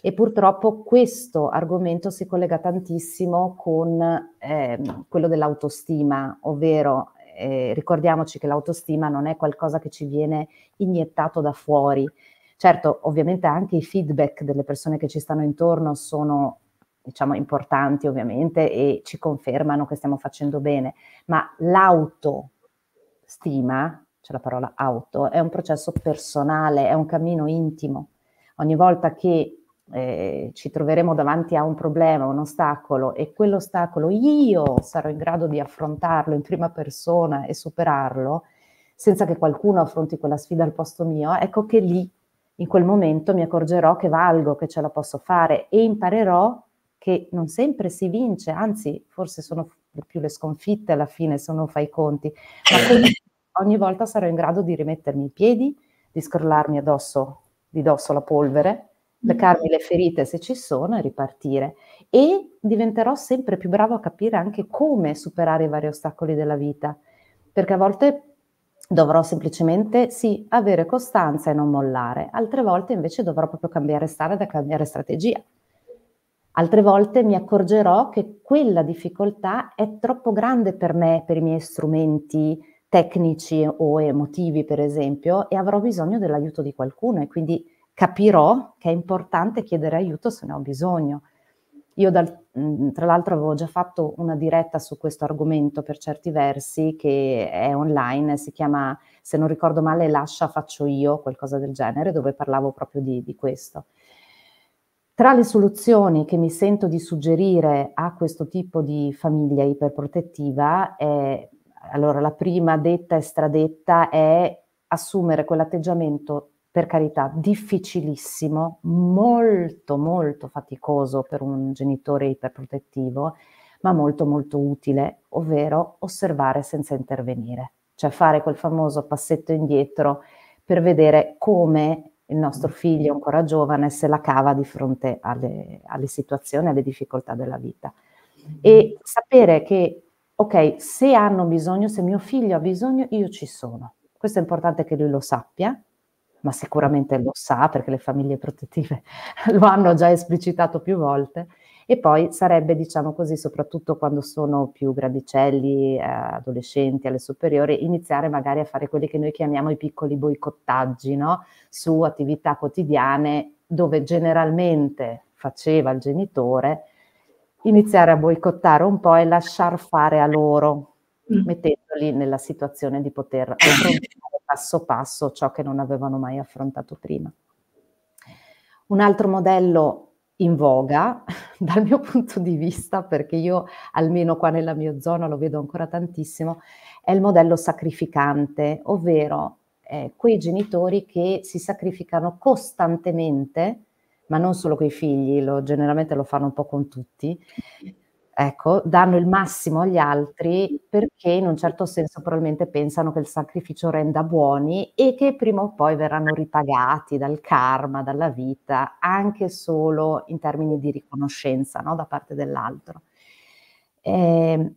Speaker 2: E purtroppo questo argomento si collega tantissimo con eh, quello dell'autostima, ovvero eh, ricordiamoci che l'autostima non è qualcosa che ci viene iniettato da fuori. Certo, ovviamente anche i feedback delle persone che ci stanno intorno sono diciamo importanti ovviamente e ci confermano che stiamo facendo bene, ma l'autostima, c'è la parola auto, è un processo personale, è un cammino intimo. Ogni volta che eh, ci troveremo davanti a un problema, un ostacolo e quell'ostacolo io sarò in grado di affrontarlo in prima persona e superarlo senza che qualcuno affronti quella sfida al posto mio, ecco che lì in quel momento mi accorgerò che valgo, che ce la posso fare e imparerò che non sempre si vince, anzi forse sono più le sconfitte alla fine se non fai i conti, ma ogni volta sarò in grado di rimettermi in piedi, di scrollarmi addosso, di dosso la polvere leccarmi mm. le ferite se ci sono e ripartire. E diventerò sempre più bravo a capire anche come superare i vari ostacoli della vita, perché a volte dovrò semplicemente sì avere costanza e non mollare, altre volte invece dovrò proprio cambiare strada e cambiare strategia. Altre volte mi accorgerò che quella difficoltà è troppo grande per me, per i miei strumenti tecnici o emotivi, per esempio, e avrò bisogno dell'aiuto di qualcuno e quindi capirò che è importante chiedere aiuto se ne ho bisogno. Io dal, tra l'altro avevo già fatto una diretta su questo argomento per certi versi che è online, si chiama, se non ricordo male, Lascia faccio io, qualcosa del genere, dove parlavo proprio di, di questo. Tra le soluzioni che mi sento di suggerire a questo tipo di famiglia iperprotettiva è, allora la prima detta e stradetta è assumere quell'atteggiamento per carità, difficilissimo, molto molto faticoso per un genitore iperprotettivo, ma molto molto utile, ovvero osservare senza intervenire, cioè fare quel famoso passetto indietro per vedere come il nostro mm. figlio ancora giovane se la cava di fronte alle, alle situazioni, alle difficoltà della vita. E mm. sapere che, ok, se hanno bisogno, se mio figlio ha bisogno, io ci sono. Questo è importante che lui lo sappia, ma sicuramente lo sa perché le famiglie protettive lo hanno già esplicitato più volte. E poi sarebbe, diciamo così, soprattutto quando sono più grandicelli, eh, adolescenti, alle superiori, iniziare magari a fare quelli che noi chiamiamo i piccoli boicottaggi no? su attività quotidiane dove generalmente faceva il genitore, iniziare a boicottare un po' e lasciar fare a loro, mm. mettendoli nella situazione di poter passo passo ciò che non avevano mai affrontato prima. Un altro modello in voga dal mio punto di vista, perché io almeno qua nella mia zona lo vedo ancora tantissimo, è il modello sacrificante, ovvero eh, quei genitori che si sacrificano costantemente, ma non solo con i figli, lo, generalmente lo fanno un po' con tutti, ecco, danno il massimo agli altri perché in un certo senso probabilmente pensano che il sacrificio renda buoni e che prima o poi verranno ripagati dal karma, dalla vita, anche solo in termini di riconoscenza no? da parte dell'altro. E ehm,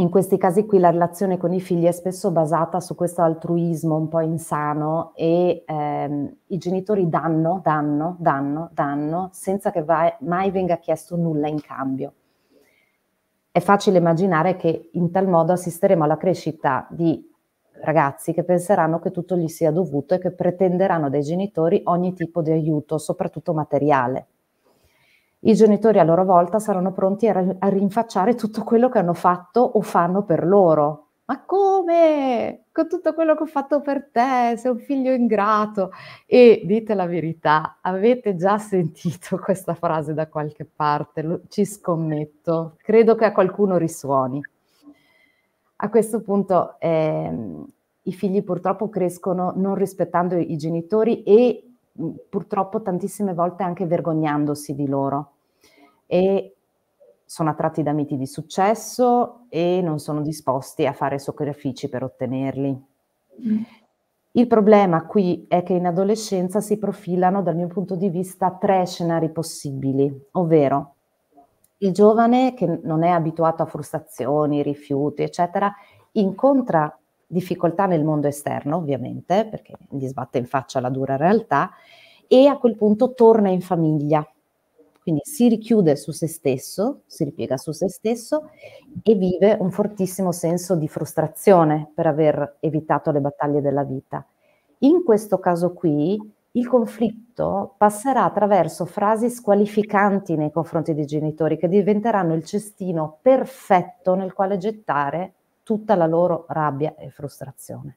Speaker 2: in questi casi qui la relazione con i figli è spesso basata su questo altruismo un po' insano e ehm, i genitori danno, danno, danno, danno senza che vai, mai venga chiesto nulla in cambio è facile immaginare che in tal modo assisteremo alla crescita di ragazzi che penseranno che tutto gli sia dovuto e che pretenderanno dai genitori ogni tipo di aiuto, soprattutto materiale. I genitori a loro volta saranno pronti a, rinfacciare tutto quello che hanno fatto o fanno per loro, ma come? Con tutto quello che ho fatto per te, sei un figlio ingrato. E dite la verità, avete già sentito questa frase da qualche parte, Lo, ci scommetto, credo che a qualcuno risuoni. A questo punto ehm, i figli purtroppo crescono non rispettando i genitori e purtroppo tantissime volte anche vergognandosi di loro. E sono attratti da miti di successo e non sono disposti a fare sacrifici per ottenerli. Mm. Il problema qui è che in adolescenza si profilano, dal mio punto di vista, tre scenari possibili, ovvero il giovane che non è abituato a frustrazioni, rifiuti, eccetera, incontra difficoltà nel mondo esterno, ovviamente, perché gli sbatte in faccia la dura realtà, e a quel punto torna in famiglia quindi si richiude su se stesso, si ripiega su se stesso e vive un fortissimo senso di frustrazione per aver evitato le battaglie della vita. In questo caso qui il conflitto passerà attraverso frasi squalificanti nei confronti dei genitori che diventeranno il cestino perfetto nel quale gettare tutta la loro rabbia e frustrazione.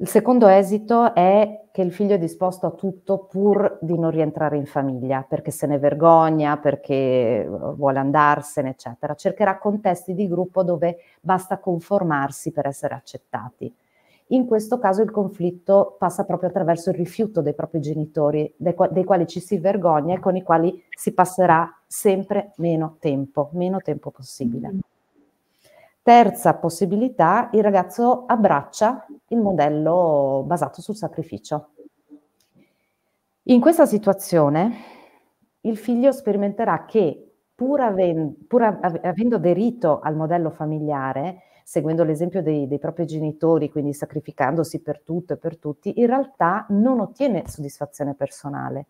Speaker 2: Il secondo esito è che il figlio è disposto a tutto pur di non rientrare in famiglia, perché se ne vergogna, perché eh, vuole andarsene, eccetera. Cercherà contesti di gruppo dove basta conformarsi per essere accettati. In questo caso il conflitto passa proprio attraverso il rifiuto dei propri genitori, dei, qu- dei quali ci si vergogna e con i quali si passerà sempre meno tempo, meno tempo possibile. Terza possibilità, il ragazzo abbraccia il modello basato sul sacrificio. In questa situazione il figlio sperimenterà che pur, aven, pur av- avendo aderito al modello familiare, seguendo l'esempio dei, dei, propri genitori, quindi sacrificandosi per tutto e per tutti, in realtà non ottiene soddisfazione personale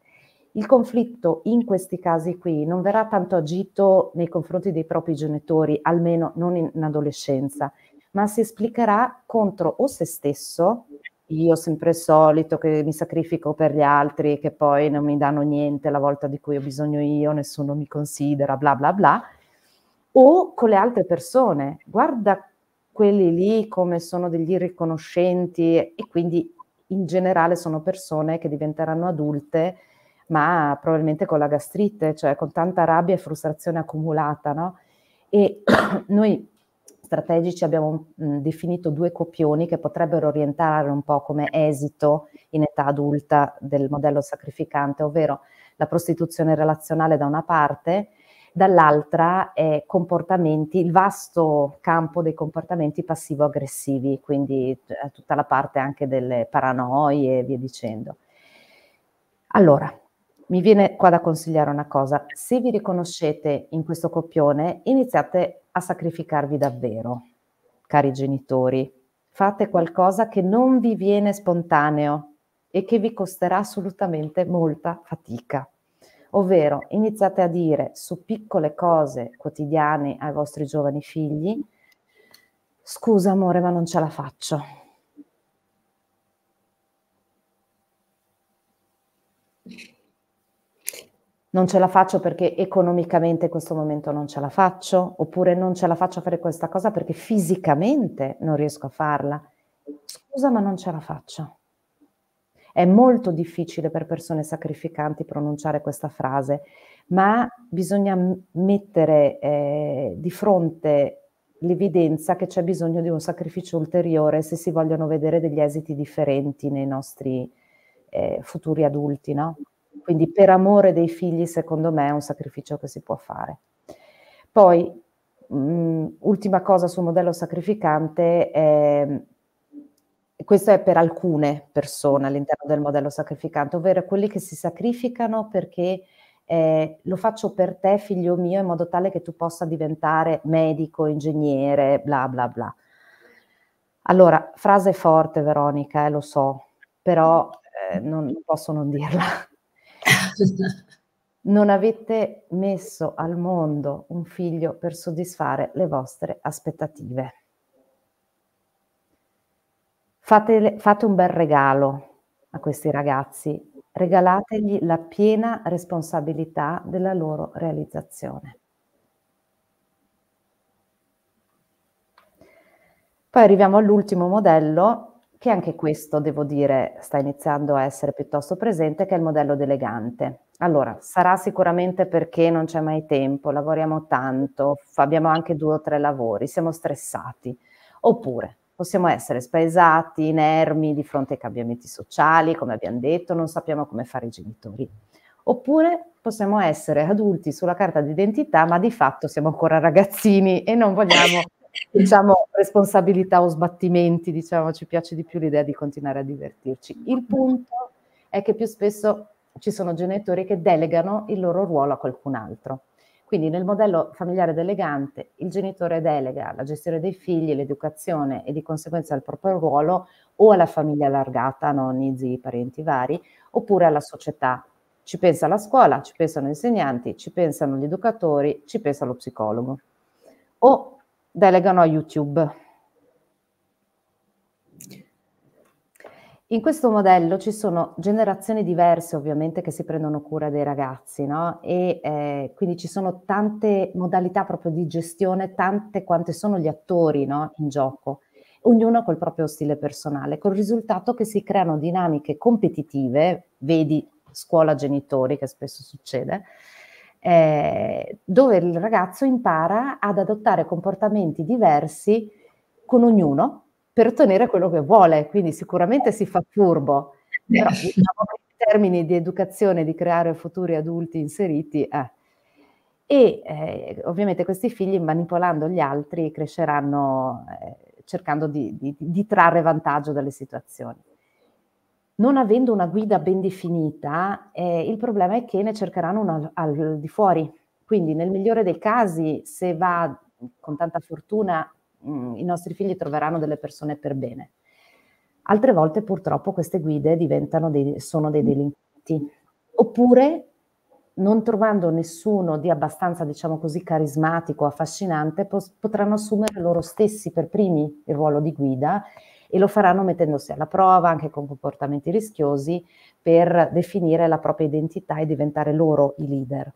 Speaker 2: il conflitto in questi casi qui non verrà tanto agito nei confronti dei propri genitori, almeno non in adolescenza, ma si esplicherà contro o se stesso, io sempre solito che mi sacrifico per gli altri e che poi non mi danno niente la volta di cui ho bisogno io, nessuno mi considera, bla bla bla, o con le altre persone. Guarda quelli lì come sono degli irriconoscenti e quindi in generale sono persone che diventeranno adulte ma probabilmente con la gastrite, cioè con tanta rabbia e frustrazione accumulata, no? E noi strategici abbiamo mh, definito due copioni che potrebbero orientare un po' come esito in età adulta del modello sacrificante, ovvero la prostituzione relazionale da una parte, dall'altra è comportamenti, il vasto campo dei comportamenti passivo-aggressivi, quindi eh, tutta la parte anche delle paranoie e via dicendo. Allora, mi viene qua da consigliare una cosa, se vi riconoscete in questo copione, iniziate a sacrificarvi davvero, cari genitori, fate qualcosa che non vi viene spontaneo e che vi costerà assolutamente molta fatica. Ovvero iniziate a dire su piccole cose quotidiane ai vostri giovani figli, scusa amore ma non ce la faccio, non ce la faccio perché economicamente in questo momento non ce la faccio, oppure non ce la faccio a fare questa cosa perché fisicamente non riesco a farla. Scusa, ma non ce la faccio. È molto difficile per persone sacrificanti pronunciare questa frase, ma bisogna mettere eh, di fronte l'evidenza che c'è bisogno di un sacrificio ulteriore se si vogliono vedere degli esiti differenti nei nostri eh, futuri adulti, no? Quindi per amore dei figli, secondo me, è un sacrificio che si può fare. Poi, mh, mm, ultima cosa sul modello sacrificante, eh, questo è per alcune persone all'interno del modello sacrificante, ovvero quelli che si sacrificano perché eh, lo faccio per te, figlio mio, in modo tale che tu possa diventare medico, ingegnere, bla bla bla. Allora, frase forte, Veronica, eh, lo so, però eh, non posso non dirla. non avete messo al mondo un figlio per soddisfare le vostre aspettative. Fate, fate un bel regalo a questi ragazzi, regalategli la piena responsabilità della loro realizzazione. Poi arriviamo all'ultimo modello che anche questo, devo dire, sta iniziando a essere piuttosto presente, che è il modello d'elegante. Allora, sarà sicuramente perché non c'è mai tempo, lavoriamo tanto, abbiamo anche due o tre lavori, siamo stressati, oppure possiamo essere spaesati, inermi di fronte ai cambiamenti sociali, come abbiamo detto, non sappiamo come fare i genitori. Oppure possiamo essere adulti sulla carta d'identità, ma di fatto siamo ancora ragazzini e non vogliamo diciamo, responsabilità o sbattimenti, diciamo, ci piace di più l'idea di continuare a divertirci. Il punto è che più spesso ci sono genitori che delegano il loro ruolo a qualcun altro. Quindi nel modello familiare delegante il genitore delega la gestione dei figli, l'educazione e di conseguenza il proprio ruolo o alla famiglia allargata, nonni, zii, parenti vari, oppure alla società. Ci pensa la scuola, ci pensano gli insegnanti, ci pensano gli educatori, ci pensa lo psicologo. O delegano a YouTube. In questo modello ci sono generazioni diverse ovviamente che si prendono cura dei ragazzi, no? E eh, quindi ci sono tante modalità proprio di gestione, tante quante sono gli attori no? in gioco, ognuno col proprio stile personale, col risultato che si creano dinamiche competitive, vedi scuola genitori che spesso succede, eh, dove il ragazzo impara ad adottare comportamenti diversi con ognuno per ottenere quello che vuole, quindi sicuramente si fa furbo, però diciamo in termini di educazione, di creare futuri adulti inseriti, eh. e eh, ovviamente questi figli manipolando gli altri cresceranno eh, cercando di, di, di trarre vantaggio dalle situazioni non avendo una guida ben definita, eh, il problema è che ne cercheranno una al di fuori. Quindi nel migliore dei casi, se va con tanta fortuna, mh, mm, i nostri figli troveranno delle persone per bene. Altre volte purtroppo queste guide dei, sono dei delinquenti. Oppure, non trovando nessuno di abbastanza, diciamo così, carismatico, affascinante, pos- potranno assumere loro stessi per primi il ruolo di guida e lo faranno mettendosi alla prova anche con comportamenti rischiosi per definire la propria identità e diventare loro i leader.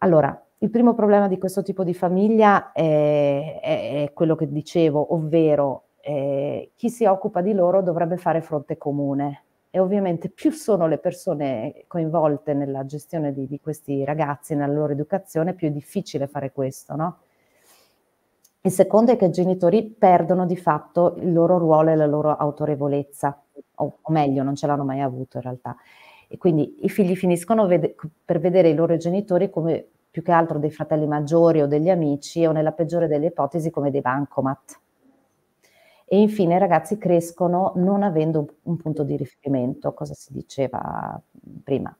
Speaker 2: Allora, il primo problema di questo tipo di famiglia è, è quello che dicevo, ovvero eh, chi si occupa di loro dovrebbe fare fronte comune. E ovviamente più sono le persone coinvolte nella gestione di, di questi ragazzi, nella loro educazione, più è difficile fare questo, no? Il secondo è che i genitori perdono di fatto il loro ruolo e la loro autorevolezza, o, o meglio, non ce l'hanno mai avuto in realtà. E quindi i figli finiscono vede- per vedere i loro genitori come più che altro dei fratelli maggiori o degli amici o nella peggiore delle ipotesi come dei bancomat. E infine i ragazzi crescono non avendo un punto di riferimento, cosa si diceva prima,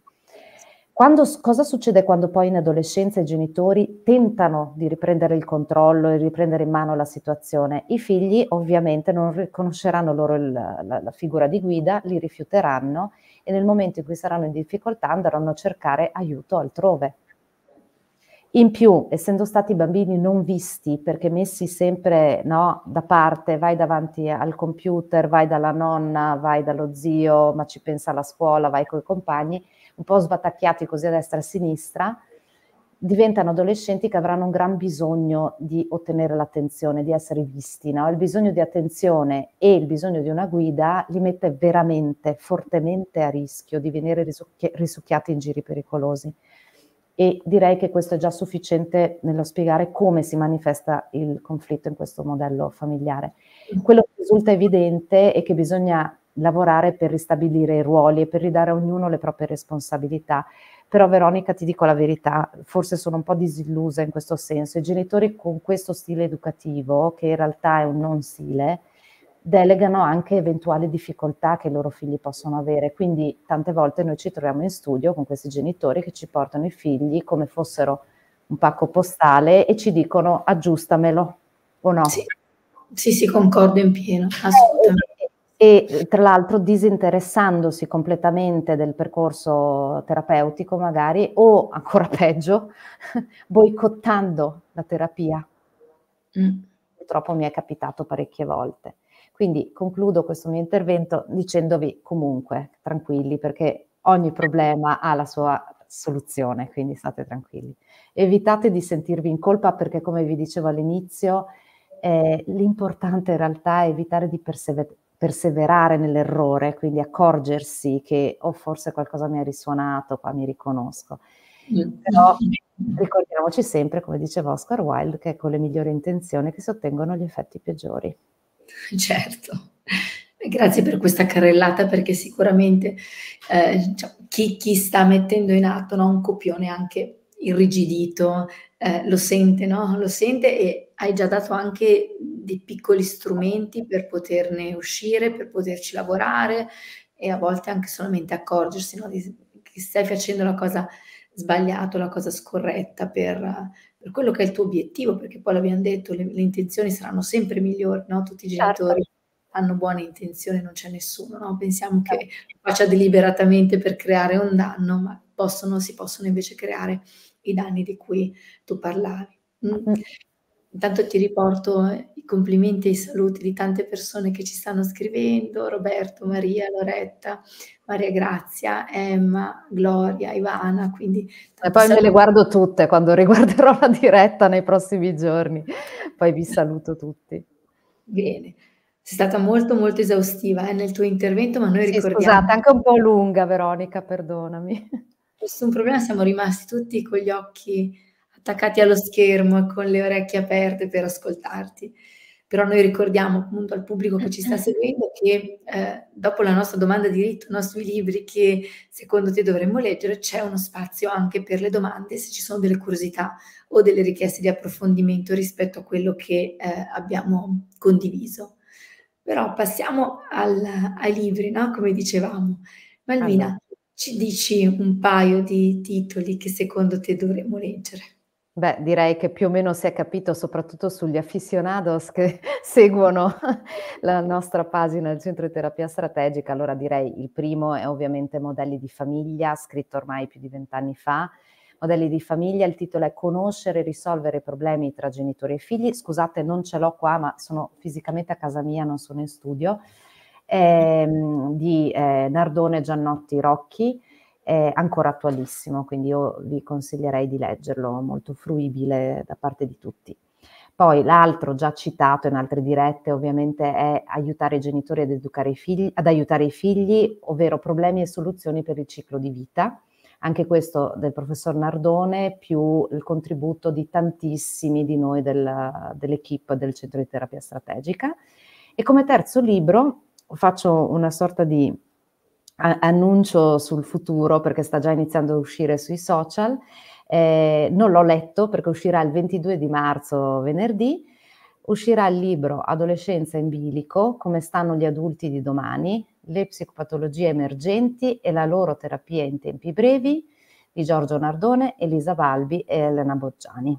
Speaker 2: quando, cosa succede quando poi in adolescenza i genitori tentano di riprendere il controllo e riprendere in mano la situazione? I figli ovviamente non riconosceranno loro il, la, la, figura di guida, li rifiuteranno e nel momento in cui saranno in difficoltà andranno a cercare aiuto altrove. In più, essendo stati bambini non visti, perché messi sempre no, da parte, vai davanti al computer, vai dalla nonna, vai dallo zio, ma ci pensa la scuola, vai coi compagni, un po' sbatacchiati così a destra e a sinistra, diventano adolescenti che avranno un gran bisogno di ottenere l'attenzione, di essere visti. No? Il bisogno di attenzione e il bisogno di una guida li mette veramente, fortemente a rischio di venire risucchiati in giri pericolosi. E direi che questo è già sufficiente nello spiegare come si manifesta il conflitto in questo modello familiare. Quello che risulta evidente è che bisogna lavorare per ristabilire i ruoli e per ridare a ognuno le proprie responsabilità. Però Veronica, ti dico la verità, forse sono un po' disillusa in questo senso. I genitori con questo stile educativo, che in realtà è un non stile, delegano anche eventuali difficoltà che i loro figli possono avere. Quindi tante volte noi ci troviamo in studio con questi genitori che ci portano i figli come fossero un pacco postale e ci dicono aggiustamelo o no. Sì, sì, sì concordo in pieno, assolutamente. Eh, e tra l'altro disinteressandosi completamente del percorso terapeutico magari o ancora peggio boicottando la terapia. Mm. Purtroppo mi è capitato parecchie volte. Quindi concludo questo mio intervento dicendovi comunque tranquilli perché ogni problema ha la sua soluzione, quindi state tranquilli. Evitate di sentirvi in colpa perché come vi dicevo all'inizio eh, l'importante in realtà è evitare di persever- perseverare nell'errore, quindi accorgersi che o oh, forse qualcosa mi ha risuonato, qua mi riconosco.
Speaker 1: Però
Speaker 2: ricordiamoci sempre, come diceva Oscar Wilde, che è con le migliori intenzioni che si ottengono gli effetti peggiori.
Speaker 1: Certo.
Speaker 2: Grazie per questa carrellata
Speaker 1: perché sicuramente eh, cioè, chi, chi, sta mettendo in atto no, un copione anche irrigidito eh, lo sente, no? lo sente e hai già dato anche di piccoli strumenti per poterne uscire, per poterci lavorare e a volte anche solamente accorgersi no, di, che stai facendo la cosa sbagliata, la cosa scorretta per, per, quello che è il tuo obiettivo, perché poi l'abbiamo detto, le, le intenzioni saranno sempre migliori, no? tutti i certo. genitori certo. hanno buone intenzioni, non c'è nessuno, no? pensiamo che lo certo. faccia deliberatamente per creare un danno, ma possono, si possono invece creare i danni di cui tu parlavi. Mm. mm. Intanto ti riporto i complimenti e i saluti di tante persone che ci stanno scrivendo, Roberto, Maria, Loretta, Maria Grazia, Emma, Gloria, Ivana,
Speaker 2: quindi... E poi saluti. me le guardo tutte quando riguarderò la diretta nei prossimi giorni, poi vi saluto tutti.
Speaker 1: Bene, sei stata molto molto esaustiva eh, nel tuo intervento, ma noi sì, ricordiamo... Scusate, anche
Speaker 2: un po' lunga Veronica, perdonami.
Speaker 1: Nessun problema, siamo rimasti tutti con gli occhi attaccati allo schermo e con le orecchie aperte per ascoltarti. Però noi ricordiamo appunto al pubblico che ci sta seguendo che eh, dopo la nostra domanda di ritorno sui libri che secondo te dovremmo leggere c'è uno spazio anche per le domande se ci sono delle curiosità o delle richieste di approfondimento rispetto a quello che eh, abbiamo condiviso. Però passiamo al, ai libri, no? come
Speaker 2: dicevamo.
Speaker 1: Malvina, allora. ci dici un paio di titoli che secondo te dovremmo leggere?
Speaker 2: Beh, direi che più o meno si è capito, soprattutto sugli aficionados che seguono la nostra pagina del Centro di Terapia Strategica. Allora direi il primo è ovviamente Modelli di famiglia, scritto ormai più di vent'anni fa. Modelli di famiglia, il titolo è Conoscere e risolvere problemi tra genitori e figli. Scusate, non ce l'ho qua, ma sono fisicamente a casa mia, non sono in studio. Ehm, di eh, Nardone Giannotti Rocchi è ancora attualissimo, quindi io vi consiglierei di leggerlo, molto fruibile da parte di tutti. Poi l'altro già citato in altre dirette ovviamente è aiutare i genitori ad, educare i figli, ad aiutare i figli, ovvero problemi e soluzioni per il ciclo di vita. Anche questo del professor Nardone, più il contributo di tantissimi di noi del, dell'equipe del Centro di Terapia Strategica. E come terzo libro faccio una sorta di annuncio sul futuro perché sta già iniziando a uscire sui social. Eh, non l'ho letto perché uscirà il 22 di marzo, venerdì. Uscirà il libro Adolescenza in bilico, come stanno gli adulti di domani, le psicopatologie emergenti e la loro terapia in tempi brevi di Giorgio Nardone, Elisa Balbi e Elena Boggiani.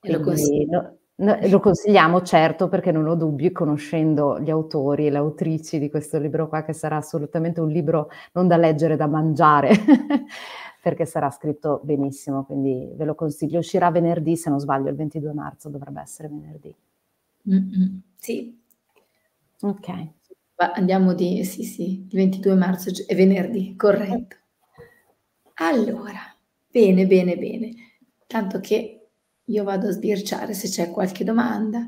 Speaker 2: Quindi, lo, No, lo consigliamo certo perché non ho dubbi, conoscendo gli autori e le autrici di questo libro qua, che sarà assolutamente un libro non da leggere, da mangiare, perché sarà scritto benissimo, quindi ve lo consiglio. Uscirà venerdì, se non sbaglio, il 22 marzo dovrebbe essere venerdì.
Speaker 1: Mm-mm, sì. Ok. Andiamo di, sì, sì, il 22 marzo è venerdì, corretto. Eh. Allora, bene, bene, bene. Tanto che io vado a sbirciare se c'è qualche domanda.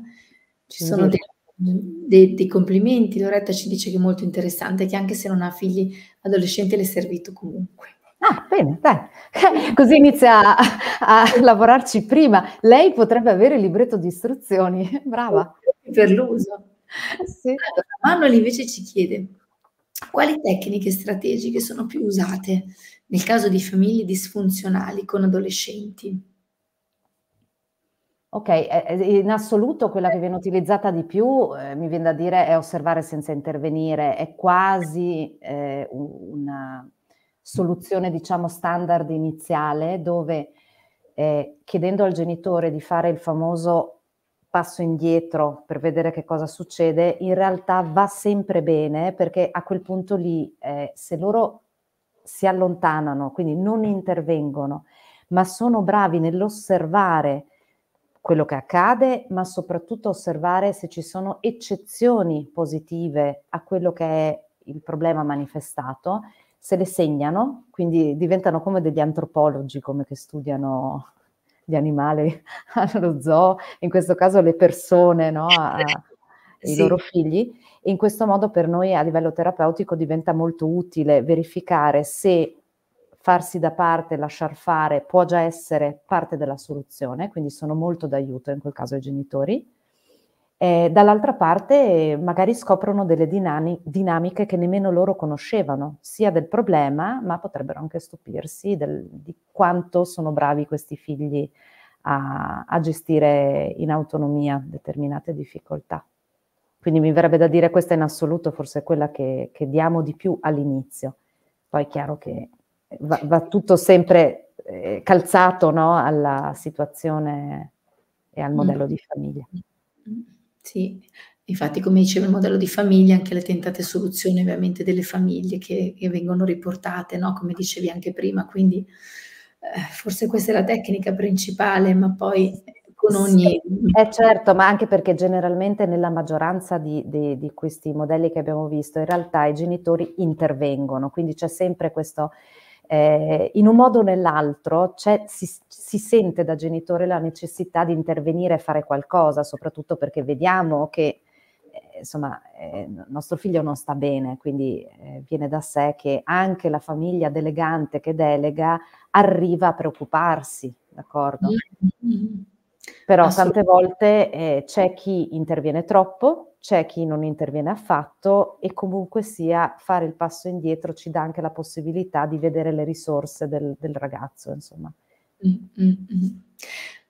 Speaker 1: Ci sono dei, dei, dei, complimenti. Loretta ci dice che è molto interessante, che anche se non ha figli adolescenti le è servito comunque. Ah, bene, dai.
Speaker 2: Così inizia a, a lavorarci prima. Lei potrebbe avere il libretto di istruzioni. Brava. Per l'uso. Sì.
Speaker 1: Manoli invece ci chiede quali tecniche strategiche sono più usate nel caso di famiglie disfunzionali con adolescenti?
Speaker 2: Ok, eh, eh, in assoluto quella che viene utilizzata di più, eh, mi viene da dire, è osservare senza intervenire, è quasi eh, una soluzione, diciamo, standard iniziale dove eh, chiedendo al genitore di fare il famoso passo indietro per vedere che cosa succede, in realtà va sempre bene perché a quel punto lì, eh, se loro si allontanano, quindi non intervengono, ma sono bravi nell'osservare, quello che accade, ma soprattutto osservare se ci sono eccezioni positive a quello che è il problema manifestato, se le segnano, quindi diventano come degli antropologi, come che studiano gli animali allo zoo, in questo caso le persone, no? a, i sì. loro figli. E in questo modo per noi a livello terapeutico diventa molto utile verificare se farsi da parte, lasciar fare, può già essere parte della soluzione, quindi sono molto d'aiuto in quel caso ai genitori. Eh, dall'altra parte magari scoprono delle dinami- dinamiche che nemmeno loro conoscevano, sia del problema, ma potrebbero anche stupirsi del, di quanto sono bravi questi figli a, a gestire in autonomia determinate difficoltà. Quindi mi verrebbe da dire questa in assoluto forse è quella che, che diamo di più all'inizio. Poi è chiaro che va, va tutto sempre eh, calzato no? alla situazione e al modello mm. di
Speaker 1: famiglia. Sì, Infatti, come diceva il modello di famiglia, anche le tentate soluzioni ovviamente delle famiglie che, che vengono riportate, no? come dicevi anche prima, quindi
Speaker 2: eh, forse questa è la tecnica principale, ma poi con ogni... Sì, eh certo, ma anche perché generalmente nella maggioranza di, di, di questi modelli che abbiamo visto, in realtà i genitori intervengono, quindi c'è sempre questo eh, in un modo o nell'altro si, si, sente da genitore la necessità di intervenire e fare qualcosa, soprattutto perché vediamo che eh, insomma, eh, nostro figlio non sta bene, quindi eh, viene da sé che anche la famiglia delegante che delega arriva a preoccuparsi, d'accordo? Mm-hmm. Però tante volte eh, c'è chi interviene troppo, c'è chi non interviene affatto e comunque sia fare il passo indietro ci dà anche la possibilità di vedere le risorse del, del ragazzo, insomma. Mm-hmm.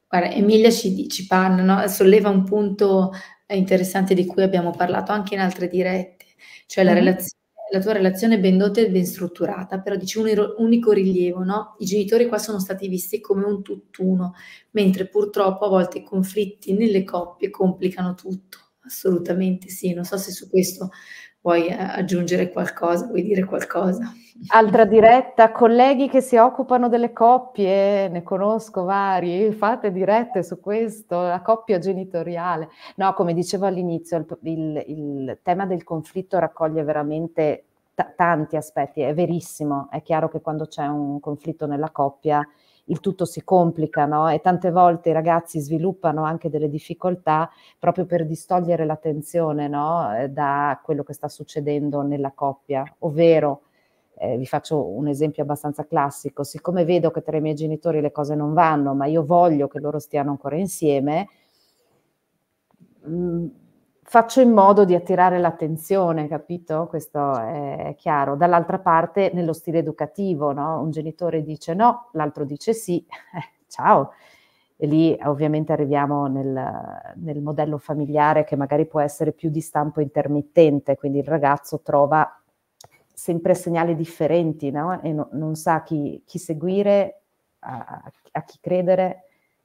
Speaker 2: Guarda, Emilia
Speaker 1: ci, ci parla, no? solleva un punto eh, interessante di cui abbiamo parlato anche in altre dirette, cioè la mm-hmm. relazione la tua relazione ben dotta e ben strutturata, però dici un unico rilievo, no? I genitori qua sono stati visti come un tutt'uno, mentre purtroppo a volte i conflitti nelle coppie complicano tutto. Assolutamente sì, non so se su questo vuoi eh, aggiungere qualcosa, vuoi dire qualcosa?
Speaker 2: Altra diretta, colleghi che si occupano delle coppie, ne conosco vari, fate dirette su questo, la coppia genitoriale. No, come dicevo all'inizio, il, il, il tema del conflitto raccoglie veramente t- tanti aspetti, è verissimo, è chiaro che quando c'è un conflitto nella coppia il tutto si complica, no? E tante volte i ragazzi sviluppano anche delle difficoltà proprio per distogliere l'attenzione, no? Eh, da quello che sta succedendo nella coppia, ovvero eh, vi faccio un esempio abbastanza classico, siccome vedo che tra i miei genitori le cose non vanno, ma io voglio che loro stiano ancora insieme, mh, mm, faccio in modo di attirare l'attenzione, capito? Questo è chiaro. Dall'altra parte, nello stile educativo, no? un genitore dice no, l'altro dice sì, eh, ciao. E lì ovviamente arriviamo nel, nel, modello familiare che magari può essere più di stampo intermittente, quindi il ragazzo trova sempre segnali differenti no? e no, non sa chi, chi seguire, a, a chi credere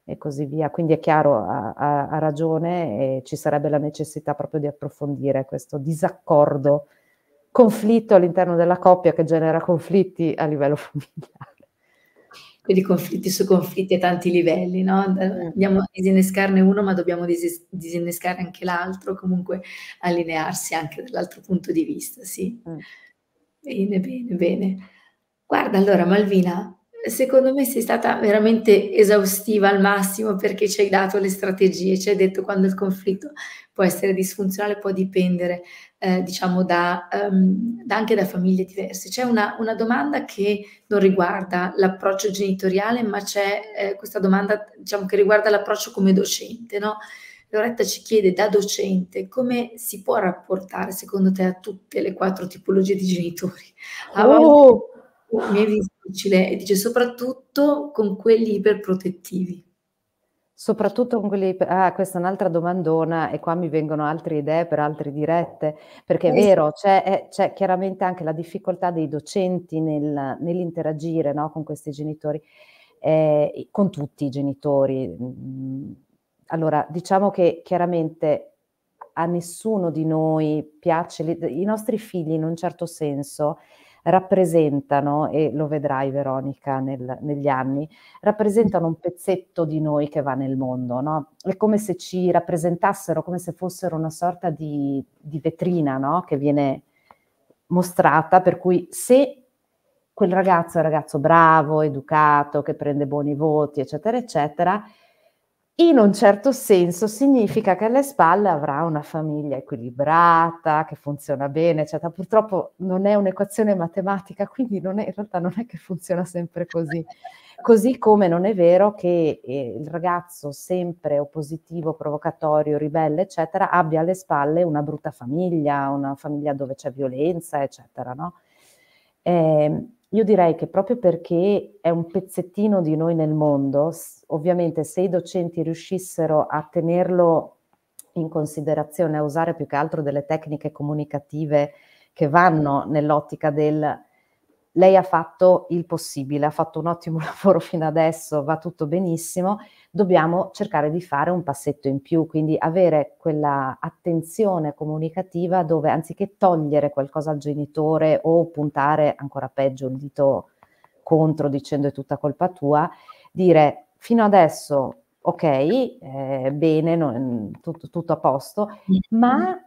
Speaker 2: e così via. Quindi è chiaro, ha, ha, ragione e ci sarebbe la necessità proprio di approfondire questo disaccordo, conflitto all'interno della coppia che genera conflitti a livello familiare.
Speaker 1: Quindi conflitti su conflitti a tanti livelli, no? Mm. Dobbiamo disinnescarne uno, ma dobbiamo disinnescare anche l'altro, comunque allinearsi anche dall'altro punto di vista, sì. Mm. Bene, bene, bene. Guarda, allora Malvina, secondo me sei stata veramente esaustiva al massimo perché ci hai dato le strategie, ci hai detto quando il conflitto può essere disfunzionale, può dipendere eh, diciamo da, um, da anche da famiglie diverse. C'è una, una, domanda che non riguarda l'approccio genitoriale, ma c'è eh, questa domanda diciamo, che riguarda l'approccio come docente. No? Loretta ci chiede da docente come si può rapportare secondo te a tutte le quattro tipologie di genitori? A oh mi è difficile e dice soprattutto
Speaker 2: con quelli iperprotettivi. Soprattutto con quelli, ah, questa è un'altra domandona e qua mi vengono altre idee per altre dirette, perché è vero, c'è, eh, c'è chiaramente anche la difficoltà dei docenti nel, nell'interagire no, con questi genitori, eh, con tutti i genitori. Mm, allora, diciamo che chiaramente a nessuno di noi piace, i nostri figli in un certo senso rappresentano, e lo vedrai Veronica nel, negli anni, rappresentano un pezzetto di noi che va nel mondo, no? È come se ci rappresentassero, come se fossero una sorta di, di vetrina, no? Che viene mostrata, per cui se quel ragazzo è un ragazzo bravo, educato, che prende buoni voti, eccetera, eccetera, in un certo senso significa che alle spalle avrà una famiglia equilibrata, che funziona bene, eccetera. Purtroppo non è un'equazione matematica, quindi è, in realtà non è che funziona sempre così. Così come non è vero che eh, il ragazzo sempre oppositivo, provocatorio, ribelle, eccetera, abbia alle spalle una brutta famiglia, una famiglia dove c'è violenza, eccetera, no? Eh, io direi che proprio perché è un pezzettino di noi nel mondo, ovviamente se i docenti riuscissero a tenerlo in considerazione, a usare più che altro delle tecniche comunicative che vanno nell'ottica del lei ha fatto il possibile, ha fatto un ottimo lavoro fino adesso, va tutto benissimo, dobbiamo cercare di fare un passetto in più, quindi avere quella attenzione comunicativa dove anziché togliere qualcosa al genitore o puntare ancora peggio il dito contro dicendo è tutta colpa tua, dire fino adesso ok, eh, bene, non, tutto, tutto, a posto, mm. ma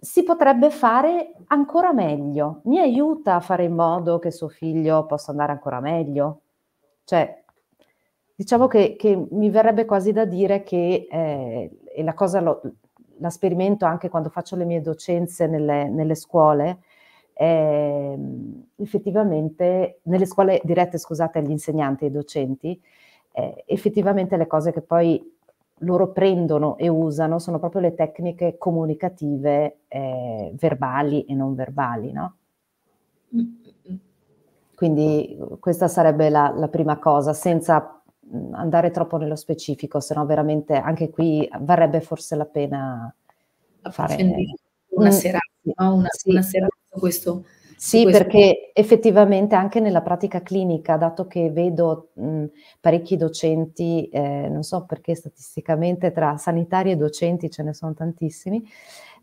Speaker 2: si potrebbe fare ancora meglio. Mi aiuta a fare in modo che suo figlio possa andare ancora meglio? Cioè, diciamo che, che mi verrebbe quasi da dire che, eh, e la cosa lo, la sperimento anche quando faccio le mie docenze nelle, nelle scuole, eh, effettivamente, nelle scuole dirette, scusate, agli insegnanti e ai docenti, eh, effettivamente le cose che poi loro prendono e usano sono proprio le tecniche comunicative eh, verbali e non verbali, no? Mm, mm, mm. Quindi questa sarebbe la, la prima cosa, senza andare troppo nello specifico, se no veramente anche qui varrebbe forse la pena fare una serata, no? una, sì. una serata questo sì, perché effettivamente anche nella pratica clinica, dato che vedo mh, parecchi docenti, eh, non so perché statisticamente tra sanitari e docenti ce ne sono tantissimi,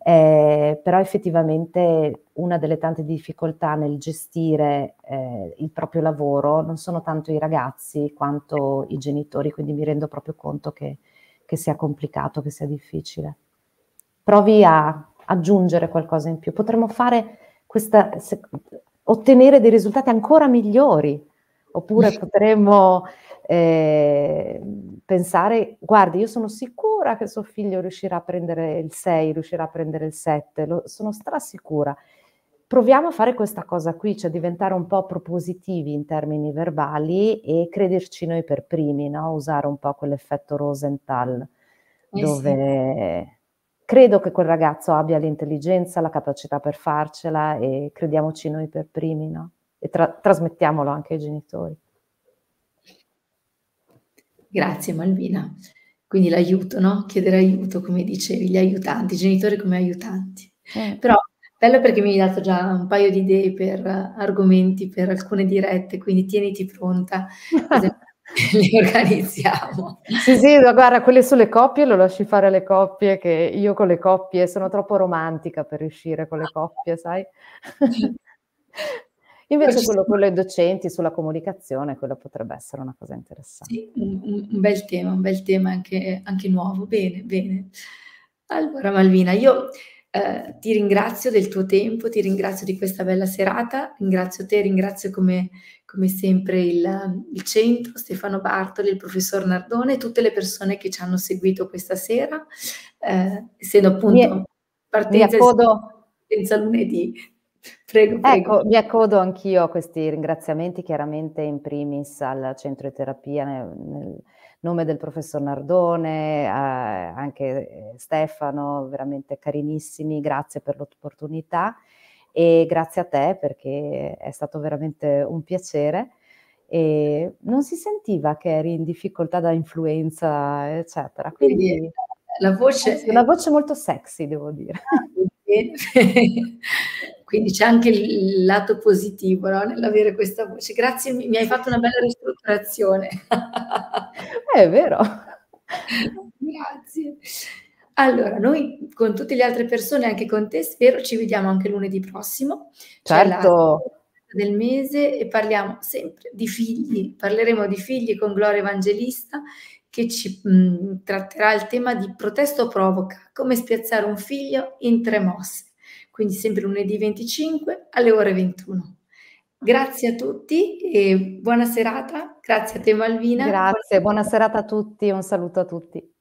Speaker 2: eh, però effettivamente una delle tante difficoltà nel gestire eh, il proprio lavoro non sono tanto i ragazzi quanto i genitori, quindi mi rendo proprio conto che, che sia complicato, che sia difficile. Provi a aggiungere qualcosa in più. Potremmo fare questa, se, ottenere dei risultati ancora migliori. Oppure potremmo eh, pensare, guardi, io sono sicura che suo figlio riuscirà a prendere il 6, riuscirà a prendere il 7, lo, sono strasicura. Proviamo a fare questa cosa qui, cioè diventare un po' propositivi in termini verbali e crederci noi per primi, no? usare un po' quell'effetto Rosenthal, eh dove... Sì credo che quel ragazzo abbia l'intelligenza, la capacità per farcela e crediamoci noi per primi, no? E tra- trasmettiamolo anche ai genitori. Grazie Malvina. Quindi l'aiuto, no? Chiedere aiuto,
Speaker 1: come dicevi, gli aiutanti, i genitori come aiutanti. Eh. Però bello perché mi hai dato già un paio di idee per eh, argomenti, per alcune dirette, quindi tieniti pronta. li organizziamo.
Speaker 2: Sì, sì, guarda, quelle sulle coppie lo lasci fare alle coppie, che io con le coppie sono troppo romantica per riuscire con le ah. coppie, sai? Invece quello con le docenti sulla comunicazione, quello potrebbe essere una cosa interessante.
Speaker 1: Sì, un, un bel tema, un bel tema anche, anche nuovo. Bene, bene. Allora Malvina, io eh, ti ringrazio del tuo tempo, ti ringrazio di questa bella serata, ringrazio te, ringrazio come, come sempre il, il, centro, Stefano Bartoli, il professor Nardone e tutte le persone che ci hanno seguito questa sera, eh,
Speaker 2: essendo appunto mi, partenza
Speaker 1: senza lunedì.
Speaker 2: Prego, prego. Ecco, mi accodo anch'io a questi ringraziamenti, chiaramente in primis al centro di terapia. Nel, nel nome del professor Nardone, eh, anche eh, Stefano, veramente carinissimi, grazie per l'opportunità e grazie a te perché è stato veramente un piacere. E non si sentiva che eri in difficoltà da influenza, eccetera. Quindi, eh, la voce è una voce molto sexy, devo dire. Ah,
Speaker 1: quindi c'è anche il lato positivo no? nell'avere questa voce. Grazie, mi hai fatto una bella ristrutturazione. Eh, è vero. Grazie. Allora, noi con tutte le altre persone, anche con te, spero, ci vediamo anche lunedì prossimo. Certo. del mese e parliamo sempre di figli. Parleremo di figli con Gloria Evangelista che ci mh, mm, tratterà il tema di protesto provoca, come spiazzare un figlio in tre mosse. Quindi sempre lunedì 25 alle ore 21. Grazie a tutti e buona serata Grazie a te Malvina. Grazie, buona serata a
Speaker 2: tutti un saluto a tutti.